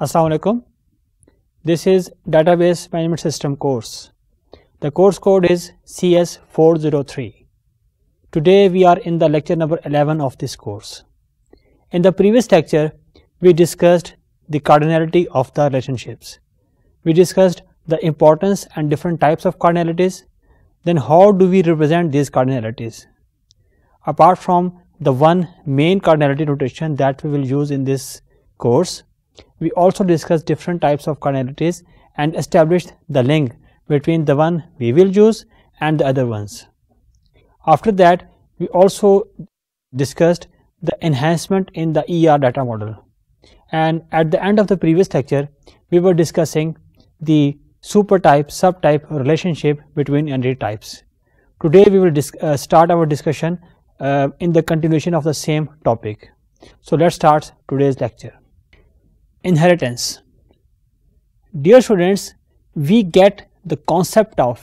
Assalamualaikum. This is database management system course. The course code is CS403. Today we are in the lecture number 11 of this course. In the previous lecture, we discussed the cardinality of the relationships. We discussed the importance and different types of cardinalities. Then how do we represent these cardinalities? Apart from the one main cardinality notation that we will use in this course, we also discussed different types of cardinalities and established the link between the one we will use and the other ones. After that, we also discussed the enhancement in the ER data model. And at the end of the previous lecture, we were discussing the supertype subtype relationship between entity types. Today, we will uh, start our discussion uh, in the continuation of the same topic. So, let us start today's lecture inheritance. Dear students, we get the concept of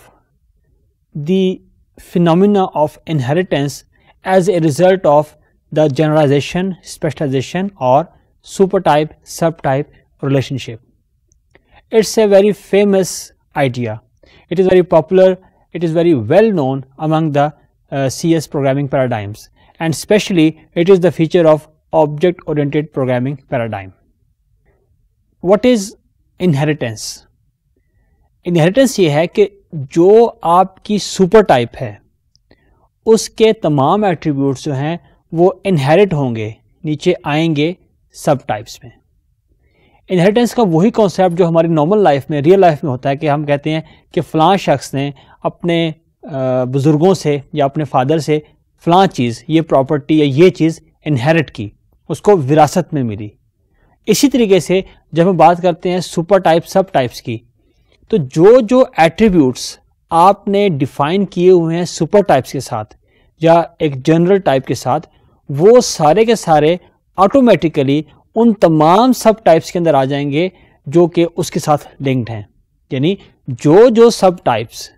the phenomena of inheritance as a result of the generalization, specialization or supertype subtype relationship. It's a very famous idea. It is very popular, it is very well known among the uh, CS programming paradigms and especially it is the feature of object oriented programming paradigm. What is inheritance inheritance ये है कि जो आपकी super type है उसके तमाम attribute जो हैं वो इनहेरिट होंगे नीचे आएंगे सब टाइप्स में इनहेरिटेंस का वही कॉन्सेप्ट जो हमारी नॉर्मल लाइफ में रियल लाइफ में होता है कि हम कहते हैं कि फलां शख्स ने अपने बुज़ुर्गों से या अपने फादर से फलां चीज़ ये प्रॉपर्टी या ये चीज़ इनहेरिट की उसको विरासत में मिली इसी तरीके से जब हम बात करते हैं सुपर टाइप सब टाइप्स की तो जो जो एट्रीब्यूट्स आपने डिफाइन किए हुए हैं सुपर टाइप्स के साथ या एक जनरल टाइप के साथ वो सारे के सारे ऑटोमेटिकली उन तमाम सब टाइप्स के अंदर आ जाएंगे जो कि उसके साथ लिंक्ड हैं यानी जो जो सब टाइप्स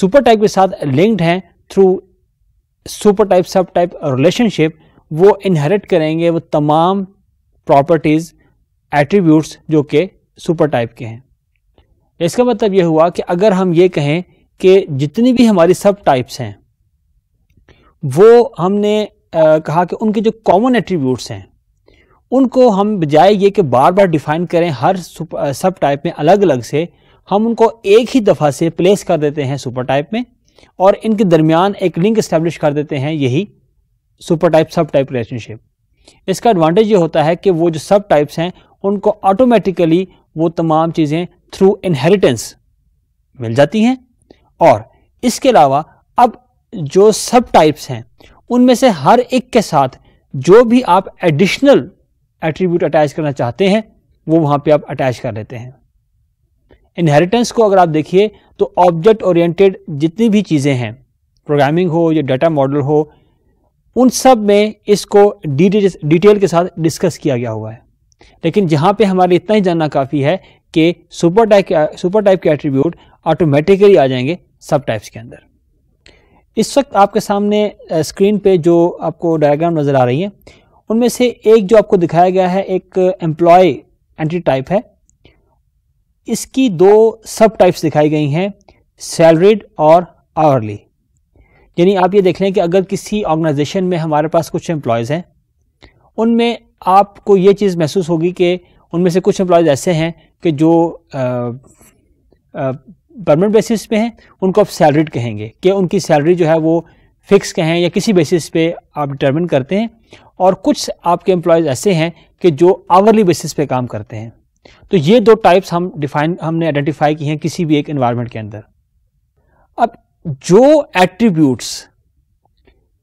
सुपर टाइप के साथ लिंक्ड हैं through super type sub type relationship वो इनहेरिट करेंगे वो तमाम प्रॉपर्टीज़ एट्रीब्यूट्स जो के सुपर टाइप के हैं इसका मतलब यह हुआ कि अगर हम ये कहें कि जितनी भी हमारी सब टाइप्स हैं वो हमने आ, कहा कि उनके जो कॉमन एट्रीब्यूट्स हैं उनको हम बजाय ये कि बार बार डिफाइन करें हर सब टाइप में अलग अलग से हम उनको एक ही दफ़ा से प्लेस कर देते हैं सुपर टाइप में और इनके दरमियान एक लिंक इस्टेब्लिश कर देते हैं यही super type sub type relationship इसका एडवांटेज ये होता है कि वो जो सब टाइप्स हैं उनको ऑटोमेटिकली वो तमाम चीज़ें थ्रू इनहेरिटेंस मिल जाती हैं और इसके अलावा अब जो सब टाइप्स हैं उनमें से हर एक के साथ जो भी आप एडिशनल एट्रीब्यूट अटैच करना चाहते हैं वो वहाँ पे आप अटैच कर लेते हैं इनहेरिटेंस को अगर आप देखिए तो ऑब्जेक्ट ओरिएंटेड जितनी भी चीज़ें हैं प्रोग्रामिंग हो या डाटा मॉडल हो उन सब में इसको डिटेल के साथ डिस्कस किया गया हुआ है लेकिन जहाँ पे हमारे इतना ही जानना काफ़ी है कि सुपर टाइप सुपर टाइप के एट्रीब्यूट ऑटोमेटिकली आ जाएंगे सब टाइप्स के अंदर इस वक्त आपके सामने स्क्रीन पे जो आपको डायग्राम नज़र आ रही है उनमें से एक जो आपको दिखाया गया है एक एम्प्लॉय एंट्री टाइप है इसकी दो सब टाइप्स दिखाई गई हैं सैलरीड और आवरली यानी आप ये देख लें कि अगर किसी ऑर्गेनाइजेशन में हमारे पास कुछ एम्प्लॉयज़ हैं उनमें आपको ये चीज़ महसूस होगी कि उनमें से कुछ एम्प्लॉयज़ ऐसे हैं कि जो परमानेंट बेसिस पे हैं उनको आप सैलरीड कहेंगे कि उनकी सैलरी जो है वो फिक्स कहें या किसी बेसिस पे आप डिटर्मिन करते हैं और कुछ आपके एम्प्लॉयज़ ऐसे हैं कि जो आवरली बेसिस पे काम करते हैं तो ये दो टाइप्स हम डिफाइन हमने आइडेंटिफाई की हैं किसी भी एक इन्वायरमेंट के अंदर अब जो एट्रीब्यूट्स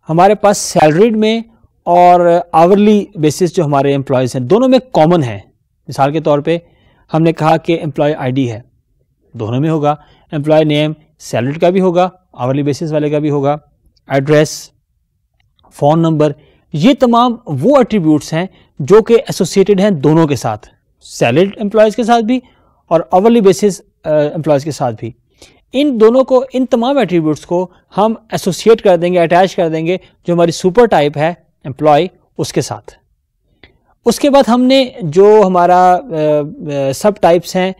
हमारे पास सैलरीड में और आवरली बेसिस जो हमारे एम्प्लॉयज़ हैं दोनों में कॉमन है मिसाल के तौर पे हमने कहा कि एम्प्लॉय आईडी है दोनों में होगा एम्प्लॉय नेम सैलरीड का भी होगा आवरली बेसिस वाले का भी होगा एड्रेस फ़ोन नंबर ये तमाम वो एट्रीब्यूट्स हैं जो कि एसोसिएटेड हैं दोनों के साथ सैलरीड एम्प्लॉयज़ के साथ भी और आवरली बेसिस एम्प्लॉयज़ के साथ भी इन दोनों को इन तमाम एट्रीब्यूट्स को हम एसोसिएट कर देंगे अटैच कर देंगे जो हमारी सुपर टाइप है एम्प्लॉय उसके साथ उसके बाद हमने जो हमारा सब टाइप्स हैं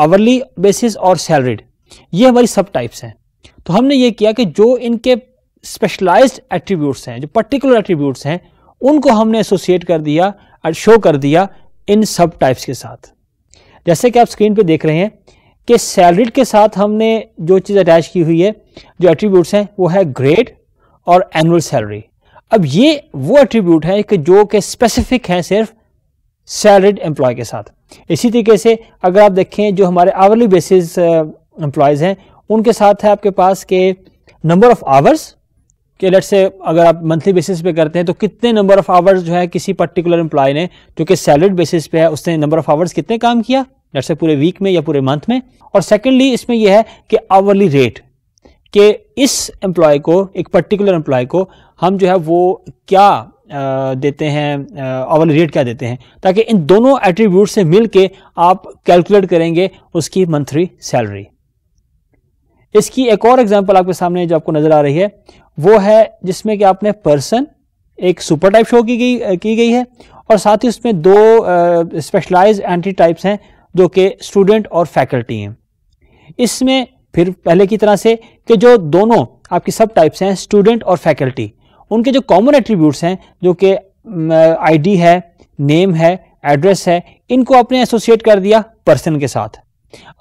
आवरली बेसिस और सैलरीड ये हमारी सब टाइप्स हैं तो हमने ये किया कि जो इनके स्पेशलाइज्ड एट्रीब्यूट्स हैं जो पर्टिकुलर एट्रीब्यूट्स हैं उनको हमने एसोसिएट कर दिया शो कर दिया इन सब टाइप्स के साथ जैसे कि आप स्क्रीन पे देख रहे हैं कि सैलरीड के साथ हमने जो चीज़ अटैच की हुई है जो एट्रीब्यूट्स हैं वो है ग्रेड और एनुअल सैलरी अब ये वो एट्रीब्यूट है कि जो कि स्पेसिफिक हैं सिर्फ सैलरीड एम्प्लॉय के साथ इसी तरीके से अगर आप देखें जो हमारे आवरली बेसिस एम्प्लॉयज़ हैं उनके साथ है आपके पास के नंबर ऑफ आवर्स के लेट से अगर आप मंथली बेसिस पे करते हैं तो कितने नंबर ऑफ आवर्स जो है किसी पर्टिकुलर एम्प्लॉय ने जो कि सैलरीड बेसिस पे है उसने नंबर ऑफ आवर्स कितने काम किया जैसे से पूरे वीक में या पूरे मंथ में और सेकेंडली इसमें यह है कि आवरली रेट कि इस एम्प्लॉय को एक पर्टिकुलर एम्प्लॉय को हम जो है वो क्या देते हैं आवरली रेट क्या देते हैं ताकि इन दोनों एट्रीब्यूट से मिल के आप कैलकुलेट करेंगे उसकी मंथली सैलरी इसकी एक और एग्जांपल आपके सामने जो आपको नजर आ रही है वो है जिसमें कि आपने पर्सन एक सुपर टाइप शो की गई की गई है और साथ ही उसमें दो स्पेशलाइज एंट्री टाइप्स हैं जो कि स्टूडेंट और फैकल्टी हैं इसमें फिर पहले की तरह से कि जो दोनों आपकी सब टाइप्स हैं स्टूडेंट और फैकल्टी उनके जो कॉमन एट्रीब्यूट्स हैं जो कि आईडी है नेम है एड्रेस है इनको आपने एसोसिएट कर दिया पर्सन के साथ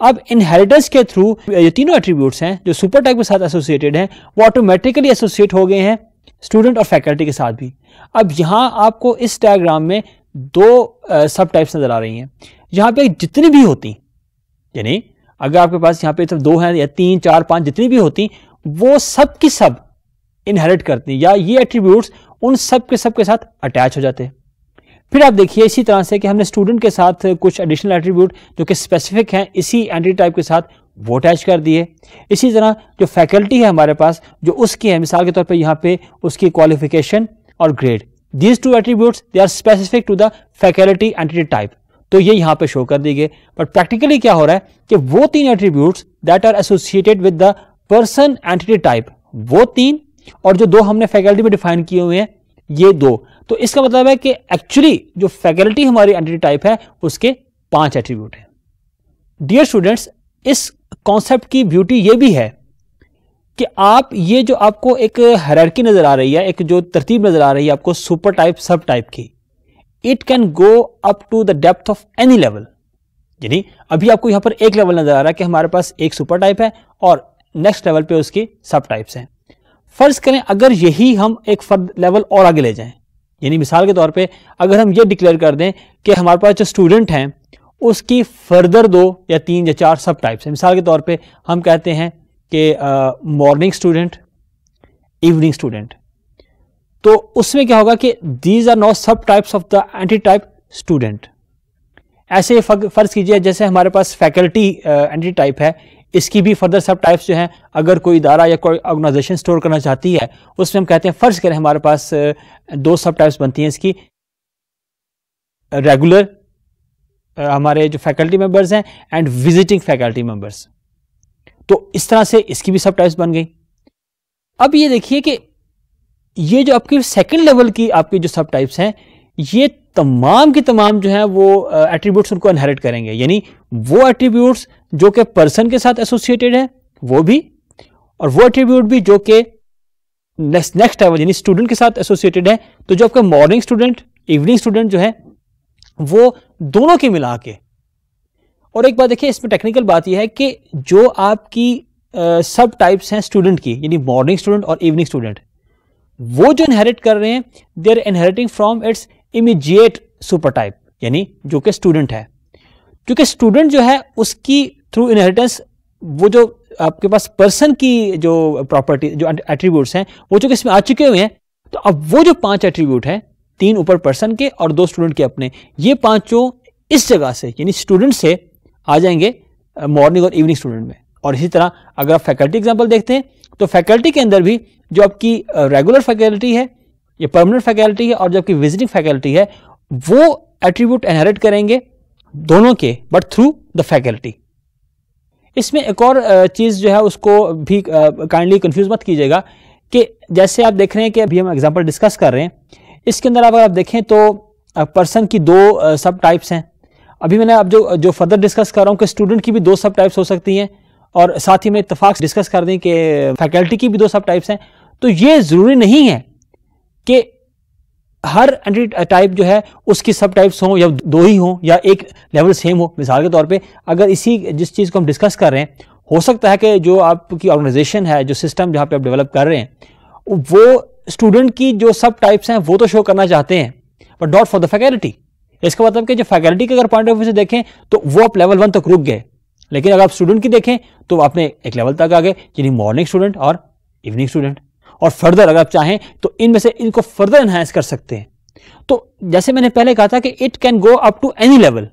अब इनहेरिटेंस के थ्रू ये तीनों एट्रीब्यूट्स हैं जो सुपर टाइप के साथ एसोसिएटेड हैं वो ऑटोमेटिकली एसोसिएट हो गए हैं स्टूडेंट और फैकल्टी के साथ भी अब यहाँ आपको इस डायग्राम में दो सब टाइप्स नज़र आ रही हैं यहाँ पे जितनी भी होती यानी अगर आपके पास यहां पे सिर्फ दो हैं या तीन चार पांच जितनी भी होती वो सब की सब इनहेरिट करती या ये एट्रीब्यूट उन सब के सब के साथ अटैच हो जाते हैं फिर आप देखिए इसी तरह से कि हमने स्टूडेंट के साथ कुछ एडिशनल एट्रीब्यूट जो कि स्पेसिफिक हैं इसी एंट्री टाइप के साथ वो अटैच कर दिए इसी तरह जो फैकल्टी है हमारे पास जो उसकी है मिसाल के तौर पर यहां पर उसकी क्वालिफिकेशन और grade these two attribute they are specific to the faculty entity type तो ये यहां पे शो कर दी गई बट प्रैक्टिकली क्या हो रहा है कि वो तीन attributes that are associated with the person entity type वो तीन और जो दो हमने फैकल्टी में डिफाइन किए हुए हैं ये दो तो इसका मतलब है कि एक्चुअली जो फैकल्टी हमारी एंटिटी टाइप है उसके पांच एट्रीब्यूट है डियर स्टूडेंट्स इस कॉन्सेप्ट की ब्यूटी ये भी है कि आप ये जो आपको एक हरकी नज़र आ रही है एक जो तरतीब नज़र आ रही है आपको सुपर टाइप सब टाइप की it can go up to the depth of any level यानी अभी आपको यहां पर एक लेवल नजर आ रहा है कि हमारे पास एक सुपर टाइप है और नेक्स्ट लेवल पे उसकी सब टाइप्स हैं फर्ज करें अगर यही हम एक फर्द लेवल और आगे ले जाएं यानी मिसाल के तौर पे अगर हम ये डिक्लेयर कर दें कि हमारे पास जो स्टूडेंट हैं उसकी फर्दर दो या तीन या चार सब टाइप्स हैं मिसाल के तौर पे हम कहते हैं कि मॉर्निंग स्टूडेंट इवनिंग स्टूडेंट तो उसमें क्या होगा कि these are not sub types of the entity type student ऐसे फ़र्ज़ कीजिए जैसे हमारे पास फैकल्टी एंटी टाइप है इसकी भी फर्दर सब टाइप्स जो हैं अगर कोई इदारा या कोई ऑर्गेनाइजेशन स्टोर करना चाहती है उसमें हम कहते हैं फ़र्ज़ करें हमारे पास दो सब टाइप्स बनती हैं इसकी रेगुलर हमारे जो फैकल्टी मेंबर्स हैं एंड विजिटिंग फैकल्टी मेंबर्स तो इस तरह से इसकी भी सब टाइप्स बन गई अब ये देखिए कि ये जो आपकी सेकेंड लेवल की आपकी जो सब टाइप्स हैं ये तमाम की तमाम जो है वो एट्रीब्यूट्स उनको इनहेरिट करेंगे यानी वो एट्रीब्यूट्स जो कि पर्सन के साथ एसोसिएटेड है वो भी और वो एट्रीब्यूट भी जो कि नेक्स्ट नेक्स्ट लेवल यानी स्टूडेंट के साथ एसोसिएटेड है तो जो आपका मॉर्निंग स्टूडेंट इवनिंग स्टूडेंट जो है वो दोनों के मिला के और एक बात देखिए इसमें टेक्निकल बात यह है कि जो आपकी सब uh, टाइप्स हैं स्टूडेंट की यानी मॉर्निंग स्टूडेंट और इवनिंग स्टूडेंट वो जो इनहेरिट कर रहे हैं they are inheriting from its immediate super type यानी जो कि स्टूडेंट है क्योंकि स्टूडेंट जो है उसकी थ्रू इनहेरिटेंस वो जो आपके पास पर्सन की जो प्रॉपर्टी जो एट्रीब्यूट्स हैं वो जो कि इसमें आ चुके हुए हैं तो अब वो जो पांच एट्रीब्यूट हैं तीन ऊपर पर्सन के और दो स्टूडेंट के अपने ये पांचों इस जगह से यानी स्टूडेंट से आ जाएंगे मॉर्निंग uh, और इवनिंग स्टूडेंट में और इसी तरह अगर आप फैकल्टी एग्जाम्पल देखते हैं तो फैकल्टी के अंदर भी जो आपकी रेगुलर फैकल्टी है ये परमानेंट फैकल्टी है और जो आपकी विजिटिंग फैकल्टी है वो एट्रीब्यूट एनहेरिट करेंगे दोनों के बट थ्रू द फैकल्टी इसमें एक और चीज़ जो है उसको भी काइंडली कंफ्यूज मत कीजिएगा कि जैसे आप देख रहे हैं कि अभी हम एग्जाम्पल डिस्कस कर रहे हैं इसके अंदर अगर आप देखें तो पर्सन की दो सब टाइप्स हैं अभी मैंने अब जो जो फर्दर डिस्कस कर रहा हूँ कि स्टूडेंट की भी दो सब टाइप्स हो सकती हैं और साथ ही में इतफाक डिस्कस कर दें कि फैकल्टी की भी दो सब टाइप्स हैं तो ये ज़रूरी नहीं है कि हर एंट्री टाइप जो है उसकी सब टाइप्स हों या दो ही हों या एक लेवल सेम हो मिसाल के तौर पे अगर इसी जिस चीज़ को हम डिस्कस कर रहे हैं हो सकता है कि जो आपकी ऑर्गेनाइजेशन है जो सिस्टम जहाँ पे आप डेवलप कर रहे हैं वो स्टूडेंट की जो सब टाइप्स हैं वो तो शो करना चाहते हैं but not for the faculty इसका मतलब कि जो फैकल्टी के अगर पॉइंट ऑफ व्यू से देखें तो वो आप लेवल वन तक रुक गए लेकिन अगर आप स्टूडेंट की देखें तो आपने एक लेवल तक आ गए यानी मॉर्निंग स्टूडेंट और इवनिंग स्टूडेंट और फर्दर अगर आप चाहें तो इनमें से इनको फर्दर इन्हांस कर सकते हैं तो जैसे मैंने पहले कहा था कि it can go up to any level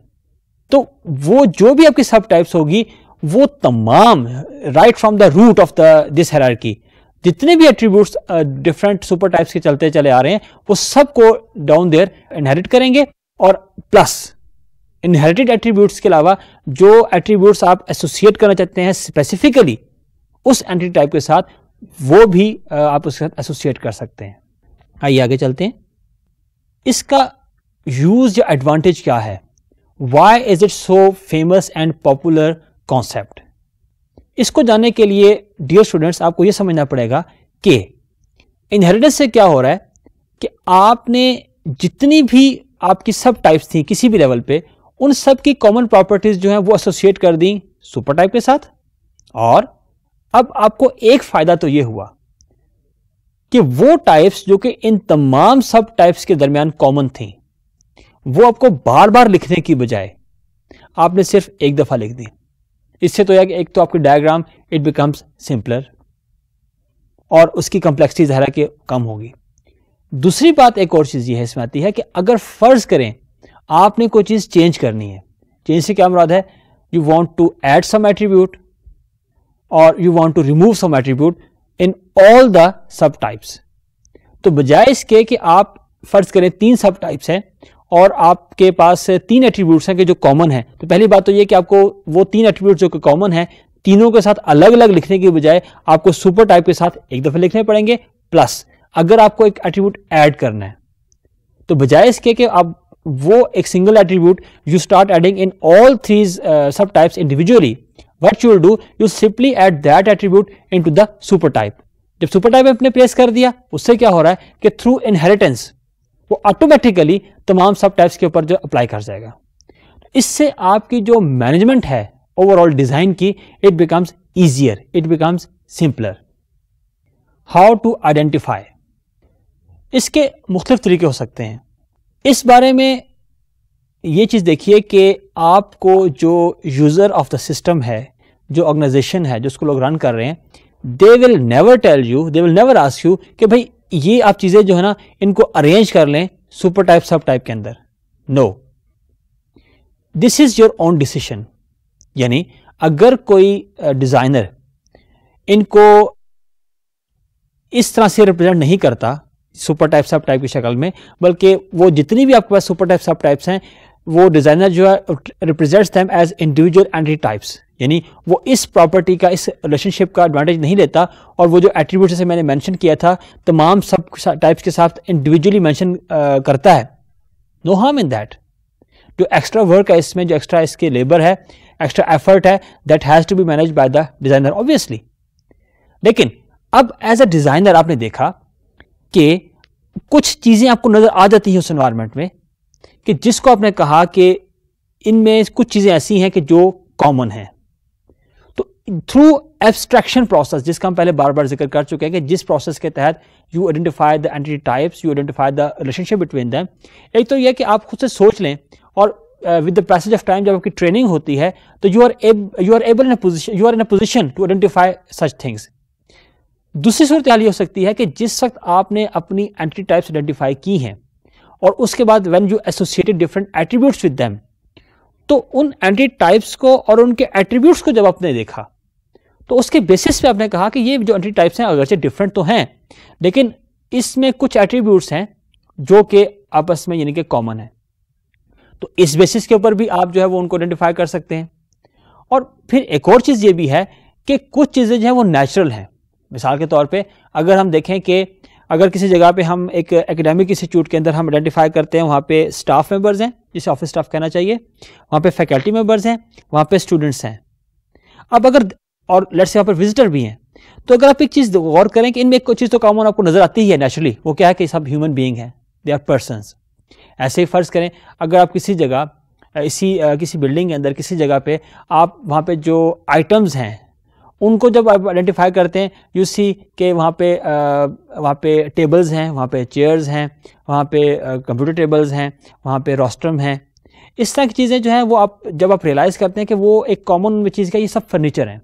तो वो जो भी आपकी सब टाइप्स होगी वो तमाम right from the root of the this here जितने भी एट्रीब्यूट डिफरेंट सुपर टाइप्स के चलते चले आ रहे हैं वो सबको डाउन देयर इनहेरिट करेंगे और प्लस इनहेरिटेड एट्रीब्यूट्स के अलावा जो एट्रीब्यूट्स आप एसोसिएट करना चाहते हैं स्पेसिफिकली उस एंटी टाइप के साथ वो भी आप उसके साथ एसोसिएट कर सकते हैं आइए आगे चलते हैं इसका यूज या एडवांटेज क्या है why is it so famous and popular concept इसको जानने के लिए डियर स्टूडेंट्स आपको यह समझना पड़ेगा कि इनहेरिटेंस से क्या हो रहा है कि आपने जितनी भी आपकी सब टाइप्स थी किसी भी लेवल पे उन सब की कॉमन प्रॉपर्टीज जो है वो एसोसिएट कर दी सुपर टाइप के साथ और अब आपको एक फायदा तो ये हुआ कि वो टाइप्स जो कि इन तमाम सब टाइप्स के दरमियान कॉमन थी वो आपको बार बार लिखने की बजाय आपने सिर्फ एक दफा लिख दी इससे तो यार एक तो आपके डायग्राम इट बिकम्स सिंपलर और उसकी कंप्लेक्सिटी जहरा के कम होगी दूसरी बात एक और चीज़ यह है इसमें आती है कि अगर फर्ज करें आपने कोई चीज़ चेंज करनी है चेंज से क्या मुराद है you want to add some attribute और you want to remove some attribute in all the sub types तो बजाय इसके कि आप फर्ज करें तीन सब टाइप्स हैं और आपके पास तीन एट्रीब्यूट्स हैं कि जो कॉमन है तो पहली बात तो ये कि आपको वो तीन एट्रीब्यूट जो कॉमन है तीनों के साथ अलग अलग लिखने के बजाय आपको सुपर टाइप के साथ एक दफ़ा लिखने पड़ेंगे प्लस अगर आपको एक एट्रीब्यूट ऐड करना है तो बजाय इसके कि आप वो एक single attribute you start adding in all three uh, subtypes individually what do you simply add that attribute into the super type जब सुपर टाइप आपने प्लेस कर दिया उससे क्या हो रहा है कि थ्रू इनहेरिटेंस वो ऑटोमेटिकली तमाम सब टाइप्स के ऊपर जो अप्लाई कर जाएगा इससे आपकी जो मैनेजमेंट है ओवरऑल डिजाइन की it becomes easier it becomes simpler how to identify इसके मुख्तलिफ तरीके हो सकते हैं इस बारे में ये चीज़ देखिए कि आपको जो यूज़र ऑफ द सिस्टम है जो ऑर्गेनाइजेशन है जिसको लोग रन कर रहे हैं they will never tell you they will never ask you कि भाई ये आप चीज़ें जो है ना इनको अरेंज कर लें सुपर टाइप सब टाइप के अंदर no this is your own decision यानी अगर कोई डिज़ाइनर इनको इस तरह से रिप्रेजेंट नहीं करता सुपर टाइप सब टाइप की शक्ल में बल्कि वो जितनी भी आपके पास सुपर टाइप सब टाइप्स हैं वो डिज़ाइनर जो है represents them as individual entity types यानी वो इस प्रॉपर्टी का इस रिलेशनशिप का एडवांटेज नहीं लेता और वो जो एट्रीब्यूट से मैंने मैंशन किया था तमाम सब टाइप्स के साथ इंडिविजुअली मैंशन करता है नो हार्म इन दैट जो एक्स्ट्रा वर्क है इसमें जो एक्स्ट्रा इसके लेबर है एक्स्ट्रा एफर्ट है that has to be manage by the designer obviously लेकिन अब एज अ डिज़ाइनर आपने देखा कि कुछ चीज़ें आपको नज़र आ जाती हैं उस एनवायरमेंट में कि जिसको आपने कहा कि इनमें कुछ चीज़ें ऐसी हैं कि जो कॉमन है तो थ्रू एब्स्ट्रैक्शन प्रोसेस जिसका हम पहले बार बार जिक्र कर चुके हैं कि जिस प्रोसेस के तहत you identify the entity types you identify the relationship between them एक तो यह कि आप खुद से सोच लें और with the passage of time जब आपकी ट्रेनिंग होती है तो you are you are able in position you are in position to identify such things दूसरी सूरत हाल ये हो सकती है कि जिस वक्त आपने अपनी एंट्री टाइप्स आइडेंटिफाई की हैं और उसके बाद when you associated different attributes with them तो उन एंटी टाइप्स को और उनके एट्रीब्यूट्स को जब आपने देखा तो उसके बेसिस पे आपने कहा कि ये जो एंट्री टाइप्स हैं अगरचे डिफरेंट तो हैं लेकिन इसमें कुछ एट्रीब्यूट्स हैं जो कि आपस में यानी कि कॉमन है तो इस बेसिस के ऊपर भी आप जो है वो उनको आइडेंटिफाई कर सकते हैं और फिर एक और चीज़ ये भी है कि कुछ चीज़ें जो हैं वो नेचुरल हैं मिसाल के तौर पे अगर हम देखें कि अगर किसी जगह पे हम एक एकेडमिक इंस्टीट्यूट के अंदर हम आइडेंटिफाई करते हैं वहाँ पे स्टाफ मेंबर्स हैं जिसे ऑफिस स्टाफ कहना चाहिए वहाँ पे फैकल्टी मेंबर्स हैं वहाँ पे स्टूडेंट्स हैं अब अगर और लेट्स यहाँ पर विजिटर भी हैं तो अगर आप एक चीज़ गौर करें कि इनमें एक चीज़ तो कॉमन आपको नज़र आती ही है नेचुरली वो क्या है कि सब ह्यूमन बींग हैं दे आर पर्सन ऐसे ही फ़र्ज़ करें अगर आप किसी जगह इसी किसी बिल्डिंग के अंदर किसी जगह पे आप वहाँ पे जो आइटम्स हैं उनको जब आप आइडेंटिफाई करते हैं यू सी के वहाँ पे वहाँ पे टेबल्स हैं वहाँ पे चेयर्स हैं वहाँ पे कंप्यूटर टेबल्स हैं वहाँ पे रोस्ट्रम हैं इस तरह की चीज़ें जो हैं वो आप जब आप रियलाइज़ करते हैं कि वो एक कॉमन चीज़ का ये सब फर्नीचर हैं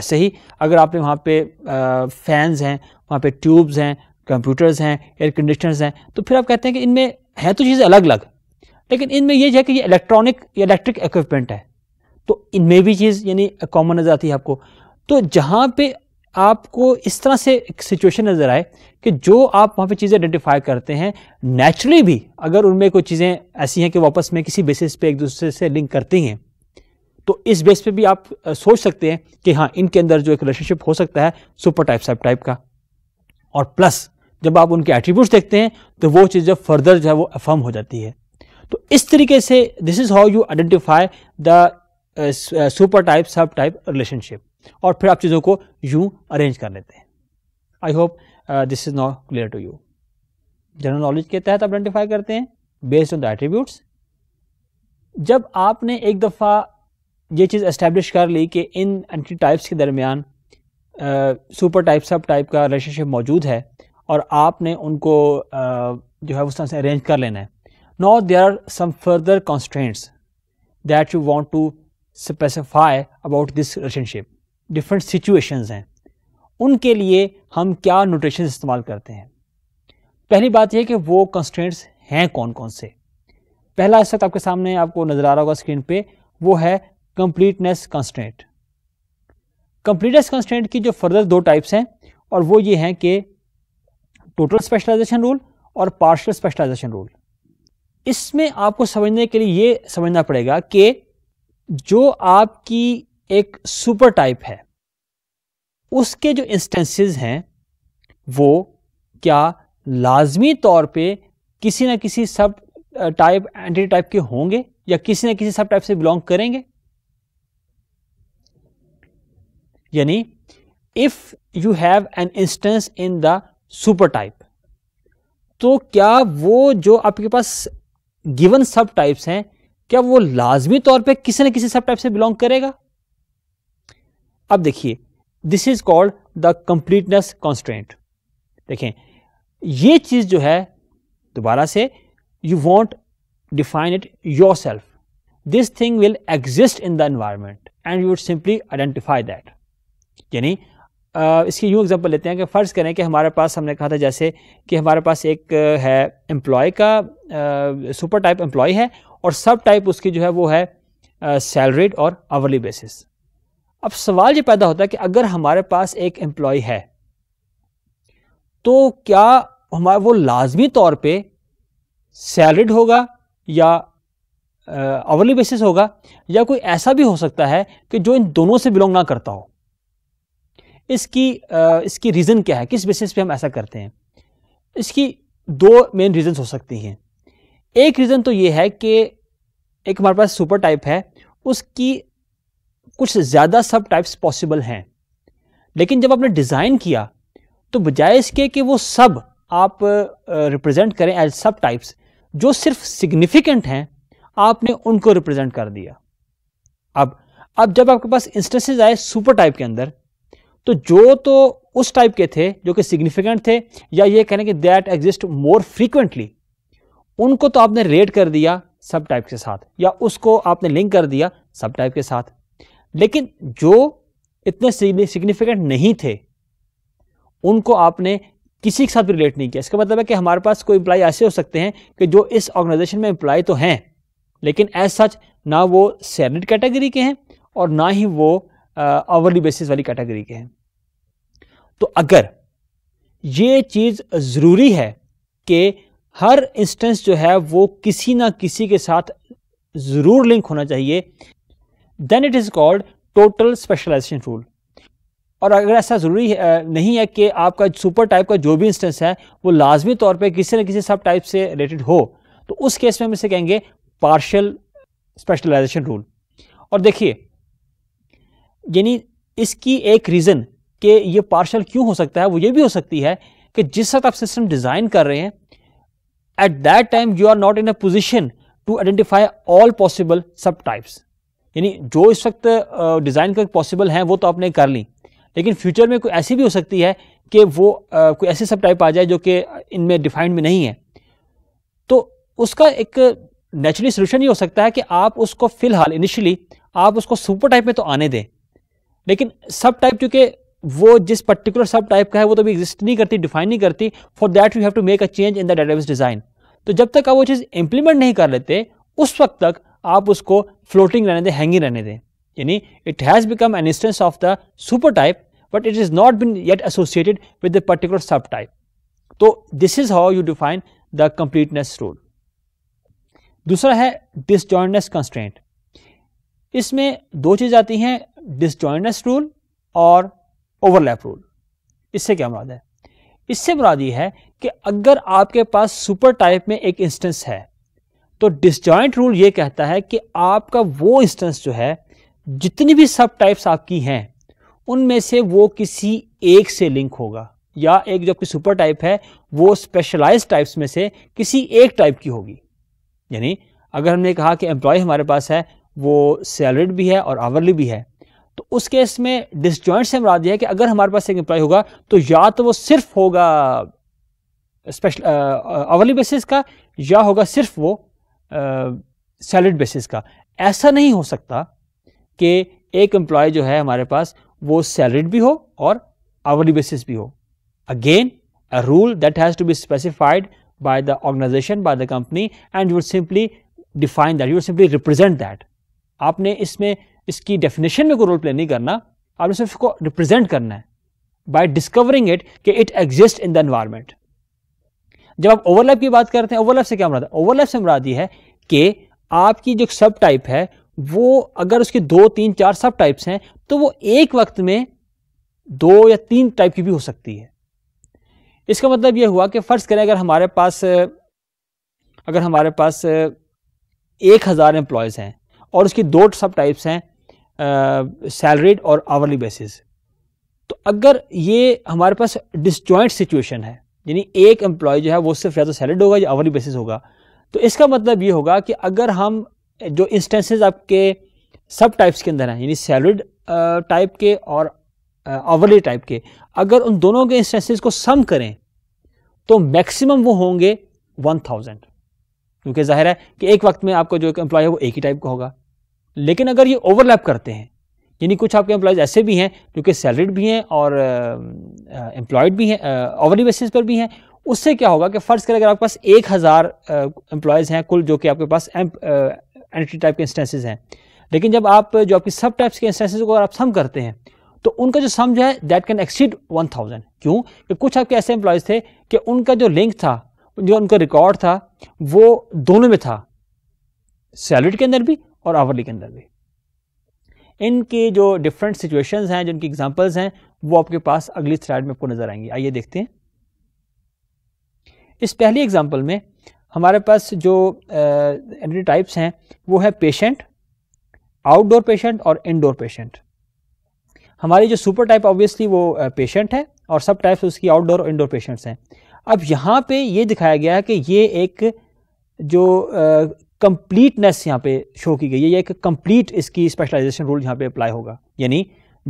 ऐसे ही अगर आपने वहाँ पे फैंस हैं वहाँ पे ट्यूब्स हैं कंप्यूटर्स हैं एयर कंडीशनर्स हैं तो फिर आप कहते हैं कि इनमें हैं तो चीज़ें अलग अलग लेकिन इनमें यह है कि ये इलेक्ट्रॉनिक या इलेक्ट्रिक इक्विपमेंट है तो इनमें भी चीज़ यानी कॉमन नज़र आती है आपको तो जहां पे आपको इस तरह से एक सिचुएशन नज़र आए कि जो आप वहां पे चीज़ें आइडेंटिफाई करते हैं नेचुरली भी अगर उनमें कोई चीज़ें ऐसी हैं कि वापस में किसी बेसिस पे एक दूसरे से लिंक करती हैं तो इस बेस पे भी आप सोच सकते हैं कि हाँ इनके अंदर जो एक रिलेशनशिप हो सकता है सुपर टाइप सब टाइप का और प्लस जब आप उनके एट्रीब्यूट्स देखते हैं तो वो चीज़ जब फर्दर जो है वो अफर्म हो जाती है तो इस तरीके से this is how you identify the super type sub type relationship और फिर आप चीज़ों को यूँ अरेंज कर लेते हैं I hope this is not clear to you general knowledge के तहत आइडेंटिफाई करते हैं बेस्ड ऑन द एट्रीब्यूट्स जब आपने एक दफ़ा ये चीज़ इस्टेब्लिश कर ली कि इन एंट्री टाइप्स के दरमियान सुपर टाइप सब टाइप का रिलेशनशिप मौजूद है और आपने उनको uh, जो है उस तरह से अरेंज कर लेना है not there are some further constraints that you want to specify about this relationship different situations हैं उनके लिए हम क्या नोटेशन इस्तेमाल करते हैं पहली बात यह कि वो कंस्टेंट्स हैं कौन कौन से पहला इस वक्त तो आपके सामने आपको नज़र आ रहा होगा स्क्रीन पे वो है कंप्लीटनेस कंस्टेंट कंप्लीटनेस कंस्टेंट की जो फर्दर दो टाइप्स हैं और वो ये हैं कि टोटल स्पेशलाइजेशन रूल और पार्शल स्पेशलाइजेशन रूल इसमें आपको समझने के लिए ये समझना पड़ेगा कि जो आपकी एक सुपर टाइप है उसके जो इंस्टेंसेस हैं वो क्या लाजमी तौर पे किसी ना किसी सब टाइप एंटी टाइप के होंगे या किसी ना किसी सब टाइप से बिलोंग करेंगे यानी if you have an instance in the super type तो क्या वो जो आपके पास गिवन सब टाइप्स हैं क्या वो लाजमी तौर पे किसी न किसी सब टाइप से बिलोंग करेगा अब देखिए this is called the completeness constraint देखें ये चीज़ जो है दोबारा से you want define it yourself this thing will exist in the environment and you would simply identify that यानी इसकी यू एग्जाम्पल लेते हैं कि फ़र्ज़ करें कि हमारे पास हमने कहा था जैसे कि हमारे पास एक है एम्प्लॉय का सुपर टाइप एम्प्लॉय है और सब टाइप उसकी जो है वो है सैलरीड और आवरली बेसिस अब सवाल ये पैदा होता है कि अगर हमारे पास एक एम्प्लॉय है तो क्या हमारा वो लाजमी तौर पे सैलरीड होगा या आवरली बेसिस होगा या कोई ऐसा भी हो सकता है कि जो इन दोनों से बिलोंग ना करता हो इसकी आ, इसकी रीज़न क्या है किस बेसिस पे हम ऐसा करते हैं इसकी दो मेन रीजंस हो सकती हैं एक रीज़न तो ये है कि एक हमारे पास सुपर टाइप है उसकी कुछ ज़्यादा सब टाइप्स पॉसिबल हैं लेकिन जब आपने डिज़ाइन किया तो बजाय इसके कि वो सब आप रिप्रेजेंट करें एज सब टाइप्स जो सिर्फ सिग्निफिकेंट हैं आपने उनको रिप्रेजेंट कर दिया अब अब जब आपके पास इंस्टेंसेस आए सुपर टाइप के अंदर तो जो तो उस टाइप के थे जो कि सिग्निफिकेंट थे या ये कहने कि दैट एग्जिस्ट मोर फ्रीक्वेंटली उनको तो आपने रेड कर दिया सब टाइप के साथ या उसको आपने लिंक कर दिया सब टाइप के साथ लेकिन जो इतने सिग्निफिकेंट नहीं थे उनको आपने किसी के साथ भी रिलेट नहीं किया इसका मतलब है कि हमारे पास कोई इंप्लाई ऐसे हो सकते हैं कि जो इस ऑर्गेनाइजेशन में इंप्लाई तो हैं लेकिन एज सच ना वो सैनिट कैटेगरी के हैं और ना ही वो आवरली बेसिस वाली कैटेगरी के हैं तो अगर ये चीज़ ज़रूरी है कि हर इंस्टेंस जो है वो किसी ना किसी के साथ ज़रूर लिंक होना चाहिए then it is called total specialization rule और अगर ऐसा ज़रूरी नहीं है कि आपका सुपर टाइप का जो भी इंस्टेंस है वो लाजमी तौर पे किसी ना किसी सब टाइप से रिलेटेड हो तो उस केस में हम इसे कहेंगे पार्शल स्पेशलाइजेशन रूल और देखिए यानी इसकी एक रीज़न कि ये पार्शल क्यों हो सकता है वो ये भी हो सकती है कि जिस वक्त आप सिस्टम डिज़ाइन कर रहे हैं that time you are not in a position to identify all possible sub types यानी जो इस वक्त डिज़ाइन कर पॉसिबल हैं वो तो आपने कर ली लेकिन फ्यूचर में कोई ऐसी भी हो सकती है कि वो आ, कोई ऐसी सब टाइप आ जाए जो कि इनमें डिफाइंड में नहीं है तो उसका एक नेचुरली सोल्यूशन ये हो सकता है कि आप उसको फिलहाल इनिशियली आप उसको सुपर टाइप में तो आने दें लेकिन सब टाइप क्योंकि वो जिस पर्टिकुलर सब टाइप का है वो तो भी एग्जिस्ट नहीं करती डिफाइन नहीं करती for that you have to make a change in the database design तो जब तक आप वो चीज़ इंप्लीमेंट नहीं कर लेते उस वक्त तक आप उसको फ्लोटिंग रहने दें हैंगिंग रहने दें यानी it has become an instance of the super type but it is not been yet associated with the particular sub type so this is how you define the completeness rule दूसरा है disjointness constraint इसमें दो चीज़ आती हैं disjointness rule और overlap rule इससे क्या मुराद है इससे मुराद ये है कि अगर आपके पास सुपर टाइप में एक इंस्टेंस है तो डिसजॉइंट रूल ये कहता है कि आपका वो इंस्टेंस जो है जितनी भी सब टाइप्स आपकी हैं उनमें से वो किसी एक से लिंक होगा या एक जो आपकी सुपर टाइप है वो स्पेशलाइज टाइप्स में से किसी एक टाइप की होगी यानी अगर हमने कहा कि एम्प्लॉय हमारे पास है वो सैलरीड भी है और आवरली भी है तो उस केस में डिसजॉइंट से हम यह है कि अगर हमारे पास एक एम्प्लॉय होगा तो या तो वो सिर्फ होगा स्पेशल अवली बेसिस का या होगा सिर्फ वो सैलरी uh, बेसिस का ऐसा नहीं हो सकता कि एक एम्प्लॉय जो है हमारे पास वो सैलरीड भी हो और आवली बेसिस भी हो again a rule that has to be specified by the organization by the company and you simply define that you simply represent that आपने इसमें इसकी डेफिनेशन में कोई रोल प्ले नहीं करना आपने सिर्फ इसको रिप्रेजेंट करना है बाय डिस्कवरिंग इट कि it exist in the environment जब आप ओवरलैप की बात करते हैं ओवरलैप से क्या मुराद है ओवरलैप से मुराद ये है कि आपकी जो सब टाइप है वो अगर उसके दो तीन चार सब टाइप्स हैं तो वो एक वक्त में दो या तीन टाइप की भी हो सकती है इसका मतलब ये हुआ कि फ़र्ज़ करें अगर हमारे पास अगर हमारे पास एक हज़ार एम्प्लॉयज़ हैं और उसकी दो सब टाइप्स हैं सैलरीड और आवरली बेसिस तो अगर ये हमारे पास डिसजॉइंट सिचुएशन है यानी एक एम्प्लॉय जो है वो सिर्फ या तो सैलरीड होगा या आवरली बेसिस होगा तो इसका मतलब ये होगा कि अगर हम जो इंस्टेंसेज आपके सब टाइप्स के अंदर हैं यानी सैलरीड टाइप के और आवरली टाइप के अगर उन दोनों के इंस्टेंसेज को सम करें तो मैक्सिमम वो होंगे वन थाउजेंड क्योंकि जाहिर है कि एक वक्त में आपका जो एम्प्लॉय है वो एक ही टाइप का होगा लेकिन अगर ये ओवरलैप करते हैं यानी कुछ आपके एम्प्लॉयज़ ऐसे भी हैं जो कि सैलरीड भी हैं और एम्प्लॉयड भी हैं ऑवरली बेसिस पर भी हैं उससे क्या होगा कि फ़र्ज़ करें अगर आपके पास एक हज़ार एम्प्लॉयज़ हैं कुल जो कि आपके पास एंट्री टाइप के इंस्टेंसेज हैं लेकिन जब आप जो आपकी सब टाइप्स के इंस्टेंसेज को अगर आप सम करते हैं तो उनका जो सम जो है that can exceed one thousand क्यों कि कुछ आपके ऐसे एम्प्लॉयज़ थे कि उनका जो लिंक था जो उनका रिकॉर्ड था वो दोनों में था सैलरी के अंदर भी और आवरली के अंदर भी इनके जो डिफरेंट सिचुएशंस हैं जिनकी एग्जांपल्स हैं वो आपके पास अगली स्लाइड में आपको नज़र आएंगी आइए देखते हैं इस पहली एग्जांपल में हमारे पास जो एंट्री टाइप्स हैं वो है पेशेंट आउटडोर पेशेंट और इनडोर पेशेंट हमारी जो सुपर टाइप ऑब्वियसली वो पेशेंट है और सब टाइप्स उसकी आउटडोर और इनडोर पेशेंट्स हैं अब यहाँ पे ये दिखाया गया है कि ये एक जो कंप्लीटनेस यहाँ पे शो की गई है या एक कंप्लीट इसकी स्पेशलाइजेशन रूल यहाँ पे अप्लाई होगा यानी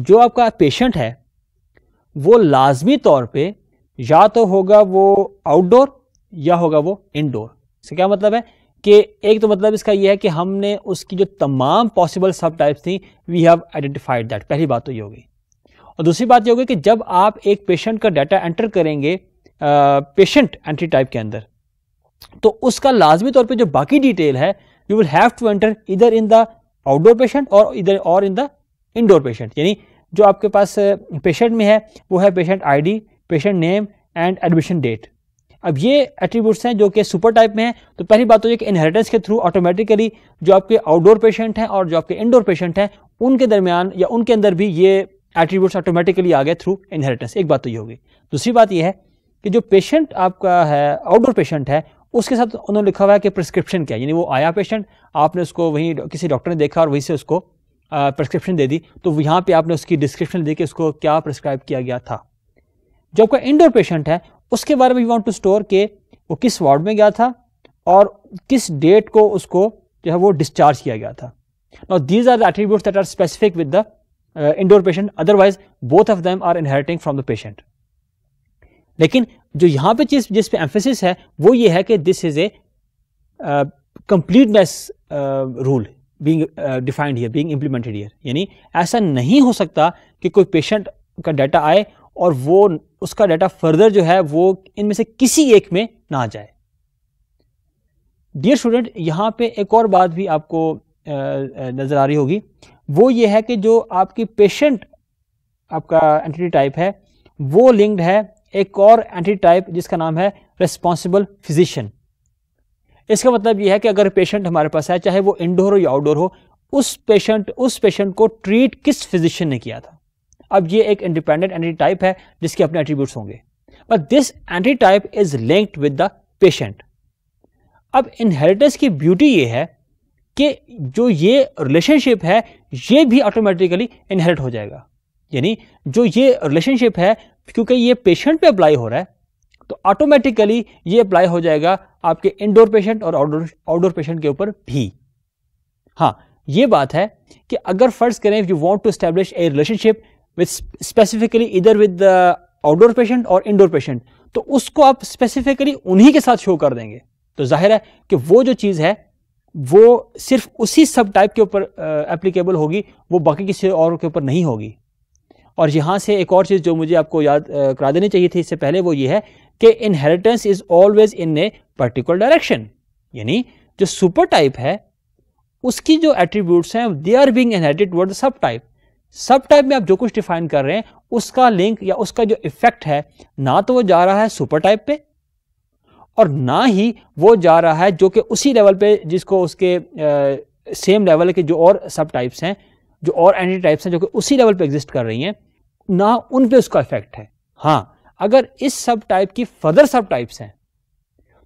जो आपका पेशेंट है वो लाजमी तौर पे या तो होगा वो आउटडोर या होगा वो इनडोर इसका क्या मतलब है कि एक तो मतलब इसका यह है कि हमने उसकी जो तमाम पॉसिबल सब टाइप्स थी वी हैव आइडेंटिफाइड दैट पहली बात तो ये होगी और दूसरी बात ये होगी कि जब आप एक पेशेंट का डाटा एंटर करेंगे पेशेंट एंट्री टाइप के अंदर तो उसका लाजमी तौर पर जो बाकी डिटेल है you will have to enter इधर इन द आउटडोर पेशेंट और इधर और इन द इनडोर पेशेंट यानी जो आपके पास पेशेंट में है वो है patient ID patient name and admission date अब ये एट्रीब्यूट्स हैं जो कि सुपर टाइप में हैं तो पहली बात तो ये कि इनहेरिटेंस के थ्रू ऑटोमेटिकली जो आपके आउटडोर पेशेंट हैं और जो आपके इंडोर पेशेंट हैं उनके दरमियान या उनके अंदर भी ये एट्रीब्यूट्स ऑटोमेटिकली आ गए थ्रू इनहेरिटेंस एक बात तो ये होगी दूसरी बात यह है कि जो पेशेंट आपका है आउटडोर पेशेंट है उसके साथ उन्होंने लिखा हुआ है कि प्रिस्क्रिप्शन क्या यानी वो आया पेशेंट आपने उसको वहीं किसी डॉक्टर ने देखा और वहीं से उसको प्रिस्क्रिप्शन दे दी तो यहाँ पे आपने उसकी डिस्क्रिप्शन दी कि उसको क्या प्रिस्क्राइब किया गया था जो आपका इंडोर पेशेंट है उसके बारे में वॉन्ट टू स्टोर के वो किस वार्ड में गया था और किस डेट को उसको जो है वो डिस्चार्ज किया गया था now these are the that are specific with the indoor patient otherwise both of them are inheriting from the patient लेकिन जो यहां पे चीज जिस पे एम्फेसिस है वो ये है कि this is a completeness rule being defined here being implemented here यानी ऐसा नहीं हो सकता कि कोई पेशेंट का डाटा आए और वो उसका डाटा फर्दर जो है वो इनमें से किसी एक में ना जाए डियर स्टूडेंट यहां पे एक और बात भी आपको uh, uh, नज़र आ रही होगी वो ये है कि जो आपकी पेशेंट आपका एंटिटी टाइप है वो लिंक्ड है एक और एंटी टाइप जिसका नाम है रिस्पॉन्सिबल फिजिशियन इसका मतलब यह है कि अगर पेशेंट हमारे पास है चाहे वो इनडोर हो या आउटडोर हो उस पेशेंट उस पेशेंट को ट्रीट किस फिजिशियन ने किया था अब ये एक इंडिपेंडेंट एंटी टाइप है जिसके अपने एट्रीब्यूट्स होंगे but this entity type is linked with the patient अब इनहेरिटेंस की ब्यूटी ये है कि जो ये रिलेशनशिप है ये भी ऑटोमेटिकली इनहेरिट हो जाएगा यानी जो ये रिलेशनशिप है क्योंकि ये पेशेंट पे अप्लाई हो रहा है तो ऑटोमेटिकली ये अप्लाई हो जाएगा आपके इंडोर पेशेंट और आउटडोर आउटडोर पेशेंट के ऊपर भी हाँ ये बात है कि अगर फ़र्ज़ करें you want to establish a relationship with specifically इधर विद आउटडोर पेशेंट और इंडोर पेशेंट तो उसको आप स्पेसिफिकली उन्हीं के साथ शो कर देंगे तो जाहिर है कि वो जो चीज़ है वो सिर्फ उसी सब टाइप के ऊपर एप्लीकेबल होगी वो बाकी किसी और के ऊपर नहीं होगी और यहाँ से एक और चीज़ जो मुझे आपको याद करा देनी चाहिए थी इससे पहले वो ये है कि inheritance is always in a particular direction यानी जो सुपर टाइप है उसकी जो एट्रीब्यूट्स हैं they are being inherited toward the sub type sub type में आप जो कुछ डिफाइन कर रहे हैं उसका लिंक या उसका जो इफेक्ट है ना तो वो जा रहा है सुपर टाइप पे और ना ही वो जा रहा है जो कि उसी लेवल पे जिसको उसके आ, सेम लेवल के जो और सब टाइप्स हैं जो और एंटी टाइप्स हैं जो कि उसी लेवल पे एग्जिस्ट कर रही हैं ना उन पे उसका इफेक्ट है हाँ अगर इस सब टाइप की फर्दर सब टाइप्स हैं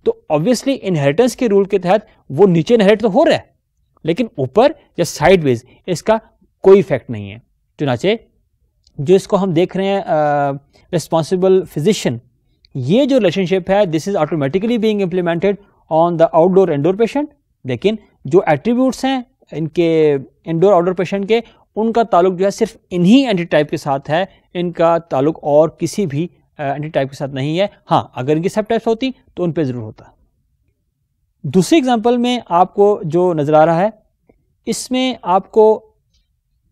तो ऑब्वियसली इनहेरिटेंस के रूल के तहत वो नीचे इनहेरिट तो हो रहा है लेकिन ऊपर या साइडवेज इसका कोई इफेक्ट नहीं है चुनाचे जो इसको हम देख रहे हैं रिस्पॉन्सिबल फिजिशियन ये जो रिलेशनशिप है this is automatically being implemented on the outdoor indoor patient लेकिन जो एट्रीब्यूट्स हैं इनके इंडोर आउटडोर पेशेंट के उनका ताल्लुक जो है सिर्फ इन्हीं एंटी टाइप के साथ है इनका ताल्लुक और किसी भी एंटी टाइप के साथ नहीं है हाँ अगर इनकी सब टाइप्स होती तो उन पर ज़रूर होता दूसरी एग्जाम्पल में आपको जो नज़र आ रहा है इसमें आपको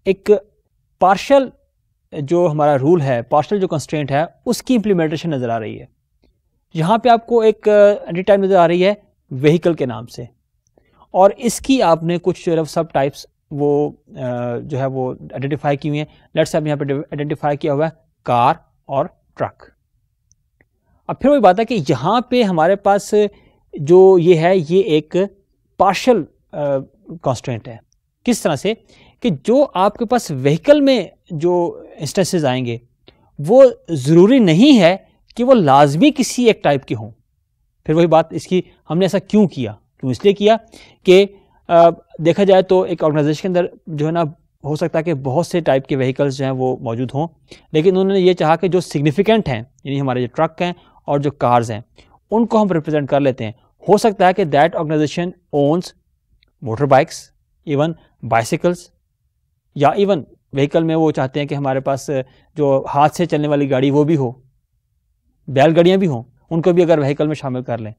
एक पार्शल जो हमारा रूल है पार्शल जो कंस्ट्रेंट है उसकी इम्प्लीमेंटेशन नज़र आ रही है यहाँ पे आपको एक एंटी टाइप नज़र आ रही है व्हीकल के नाम से और इसकी आपने कुछ जो है सब टाइप्स वो जो है वो आइडेंटिफाई की हुई है लेट्स आप यहाँ पे आइडेंटिफाई किया हुआ है कार और ट्रक अब फिर वही बात है कि यहाँ पे हमारे पास जो ये है ये एक पार्शल कॉन्स्टेंट है किस तरह से कि जो आपके पास व्हीकल में जो इंस्टेंसेज आएंगे वो ज़रूरी नहीं है कि वो लाजमी किसी एक टाइप के हों फिर वही बात इसकी हमने ऐसा क्यों किया क्यों तो इसलिए किया कि देखा जाए तो एक ऑर्गेनाइजेशन के अंदर जो है ना हो सकता है कि बहुत से टाइप के व्हीकल्स जो हैं वो मौजूद हों लेकिन उन्होंने ये चाहा कि जो सिग्निफिकेंट हैं यानी हमारे जो ट्रक हैं और जो कार्स हैं उनको हम रिप्रेजेंट कर लेते हैं हो सकता है कि that organisation owns motor bikes even bicycles या इवन व्हीकल में वो चाहते हैं कि हमारे पास जो हाथ से चलने वाली गाड़ी वो भी हो बैलगाड़ियाँ भी हों उनको भी अगर व्हीकल में शामिल कर लें